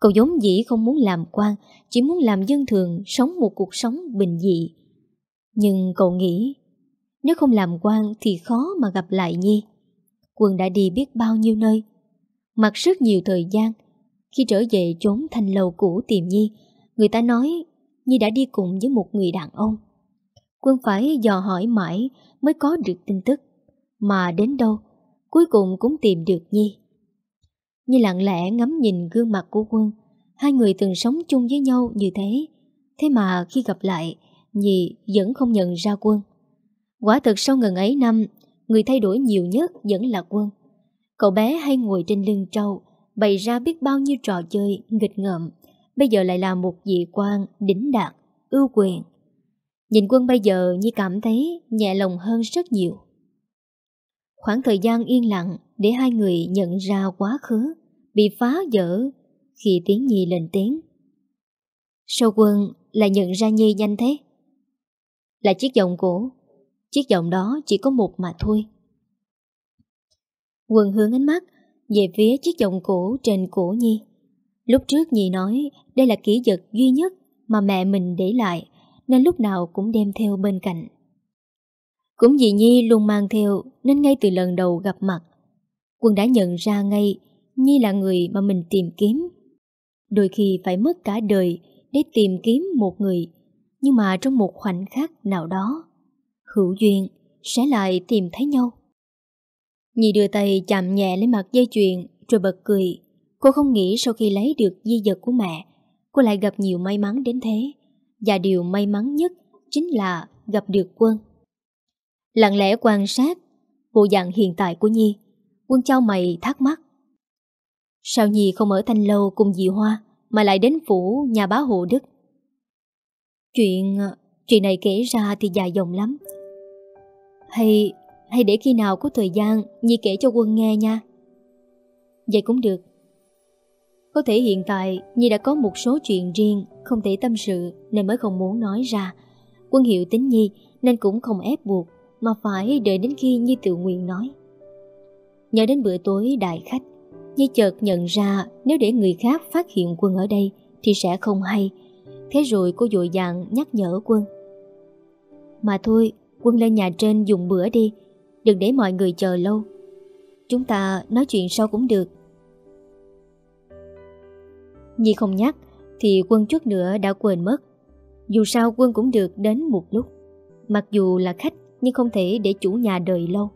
Speaker 1: Cậu giống dĩ không muốn làm quan, chỉ muốn làm dân thường, sống một cuộc sống bình dị. Nhưng cậu nghĩ, nếu không làm quan thì khó mà gặp lại Nhi. Quân đã đi biết bao nhiêu nơi, Mặc rất nhiều thời gian Khi trở về trốn thành lầu cũ tìm Nhi Người ta nói Nhi đã đi cùng với một người đàn ông Quân phải dò hỏi mãi Mới có được tin tức Mà đến đâu Cuối cùng cũng tìm được Nhi Nhi lặng lẽ ngắm nhìn gương mặt của Quân Hai người từng sống chung với nhau như thế Thế mà khi gặp lại Nhi vẫn không nhận ra Quân Quả thật sau ngần ấy năm Người thay đổi nhiều nhất vẫn là Quân Cậu bé hay ngồi trên lưng trâu Bày ra biết bao nhiêu trò chơi Nghịch ngợm Bây giờ lại là một vị quan đỉnh đạt Ưu quyền Nhìn quân bây giờ như cảm thấy Nhẹ lòng hơn rất nhiều Khoảng thời gian yên lặng Để hai người nhận ra quá khứ Bị phá vỡ Khi tiếng Nhi lên tiếng Sao quân lại nhận ra Nhi nhanh thế? Là chiếc giọng cũ Chiếc giọng đó chỉ có một mà thôi Quân hướng ánh mắt về phía chiếc vòng cổ trên cổ Nhi. Lúc trước Nhi nói đây là kỷ vật duy nhất mà mẹ mình để lại, nên lúc nào cũng đem theo bên cạnh. Cũng vì Nhi luôn mang theo nên ngay từ lần đầu gặp mặt, Quân đã nhận ra ngay Nhi là người mà mình tìm kiếm. Đôi khi phải mất cả đời để tìm kiếm một người, nhưng mà trong một khoảnh khắc nào đó, hữu duyên sẽ lại tìm thấy nhau. Nhi đưa tay chạm nhẹ lên mặt dây chuyền rồi bật cười. Cô không nghĩ sau khi lấy được di vật của mẹ, cô lại gặp nhiều may mắn đến thế. Và điều may mắn nhất chính là gặp được quân. Lặng lẽ quan sát bộ dạng hiện tại của Nhi, quân trao mày thắc mắc. Sao Nhi không ở Thanh Lâu cùng dì Hoa mà lại đến phủ nhà bá hộ Đức? Chuyện... chuyện này kể ra thì dài dòng lắm. Hay hay để khi nào có thời gian Nhi kể cho Quân nghe nha Vậy cũng được Có thể hiện tại Nhi đã có một số chuyện riêng Không thể tâm sự nên mới không muốn nói ra Quân hiểu tính Nhi Nên cũng không ép buộc Mà phải đợi đến khi Nhi tự nguyện nói nhờ đến bữa tối đại khách Nhi chợt nhận ra Nếu để người khác phát hiện Quân ở đây Thì sẽ không hay Thế rồi cô dội dặn nhắc nhở Quân Mà thôi Quân lên nhà trên dùng bữa đi Đừng để mọi người chờ lâu Chúng ta nói chuyện sau cũng được Nhi không nhắc Thì quân chút nữa đã quên mất Dù sao quân cũng được đến một lúc Mặc dù là khách Nhưng không thể để chủ nhà đợi lâu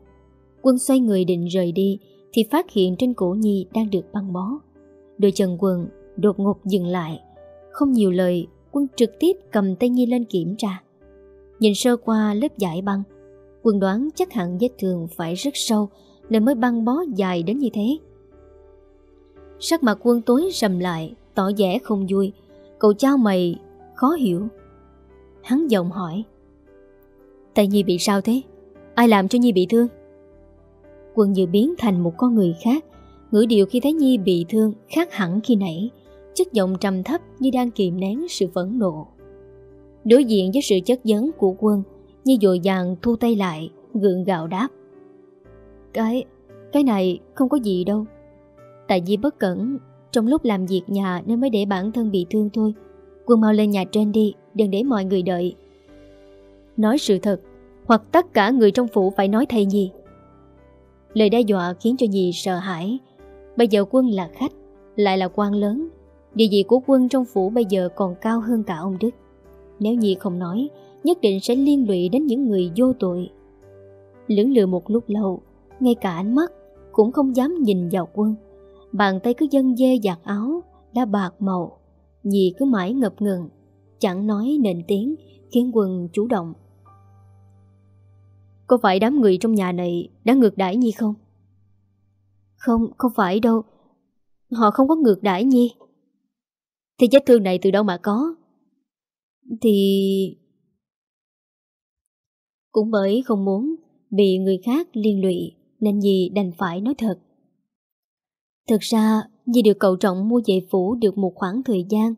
Speaker 1: Quân xoay người định rời đi Thì phát hiện trên cổ Nhi đang được băng bó Đôi chân quần đột ngột dừng lại Không nhiều lời Quân trực tiếp cầm tay Nhi lên kiểm tra Nhìn sơ qua lớp giải băng Quân đoán chắc hẳn vết thương phải rất sâu Nên mới băng bó dài đến như thế Sắc mặt quân tối rầm lại Tỏ vẻ không vui Cậu trao mày khó hiểu Hắn giọng hỏi Tại Nhi bị sao thế Ai làm cho Nhi bị thương Quân như biến thành một con người khác Ngữ điệu khi thấy Nhi bị thương Khác hẳn khi nãy Chất giọng trầm thấp như đang kìm nén sự phẫn nộ Đối diện với sự chất vấn của quân Nhi dội dàng thu tay lại Gượng gạo đáp Cái, cái này không có gì đâu Tại Nhi bất cẩn Trong lúc làm việc nhà nên mới để bản thân bị thương thôi Quân mau lên nhà trên đi Đừng để mọi người đợi Nói sự thật Hoặc tất cả người trong phủ phải nói thay Nhi Lời đe dọa khiến cho Nhi sợ hãi Bây giờ quân là khách Lại là quan lớn Địa vị của quân trong phủ bây giờ còn cao hơn cả ông Đức nếu Nhi không nói Nhất định sẽ liên lụy đến những người vô tội Lưỡng lừa một lúc lâu Ngay cả ánh mắt Cũng không dám nhìn vào quân Bàn tay cứ dân dê giặt áo Đã bạc màu Nhi cứ mãi ngập ngừng Chẳng nói nền tiếng Khiến quân chủ động Có phải đám người trong nhà này Đã ngược đãi Nhi không? Không, không phải đâu Họ không có ngược đãi Nhi Thì vết thương này từ đâu mà có thì... Cũng bởi không muốn bị người khác liên lụy nên dì đành phải nói thật. Thực ra, dì được cậu trọng mua về phủ được một khoảng thời gian.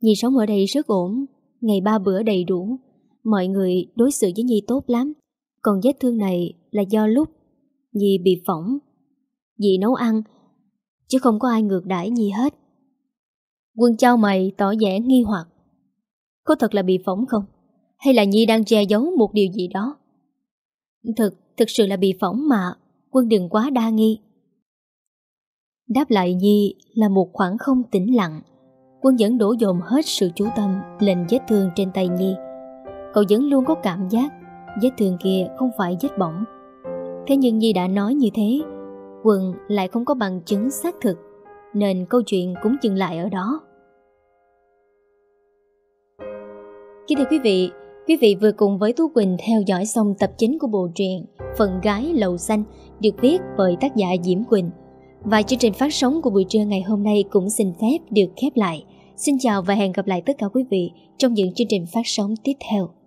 Speaker 1: Dì sống ở đây rất ổn, ngày ba bữa đầy đủ. Mọi người đối xử với Nhi tốt lắm. Còn vết thương này là do lúc Nhi bị phỏng. Dì nấu ăn, chứ không có ai ngược đãi Nhi hết. Quân trao mày tỏ vẻ nghi hoặc. Có thật là bị phỏng không? Hay là Nhi đang che giấu một điều gì đó? Thực, thực sự là bị phỏng mà Quân đừng quá đa nghi Đáp lại Nhi là một khoảng không tĩnh lặng Quân vẫn đổ dồn hết sự chú tâm lên vết thương trên tay Nhi Cậu vẫn luôn có cảm giác vết thương kia không phải vết bỏng Thế nhưng Nhi đã nói như thế Quân lại không có bằng chứng xác thực Nên câu chuyện cũng dừng lại ở đó Kính thưa quý vị, quý vị vừa cùng với Thu Quỳnh theo dõi xong tập chính của bộ truyện Phần Gái Lầu Xanh được viết bởi tác giả Diễm Quỳnh. Và chương trình phát sóng của buổi trưa ngày hôm nay cũng xin phép được khép lại. Xin chào và hẹn gặp lại tất cả quý vị trong những chương trình phát sóng tiếp theo.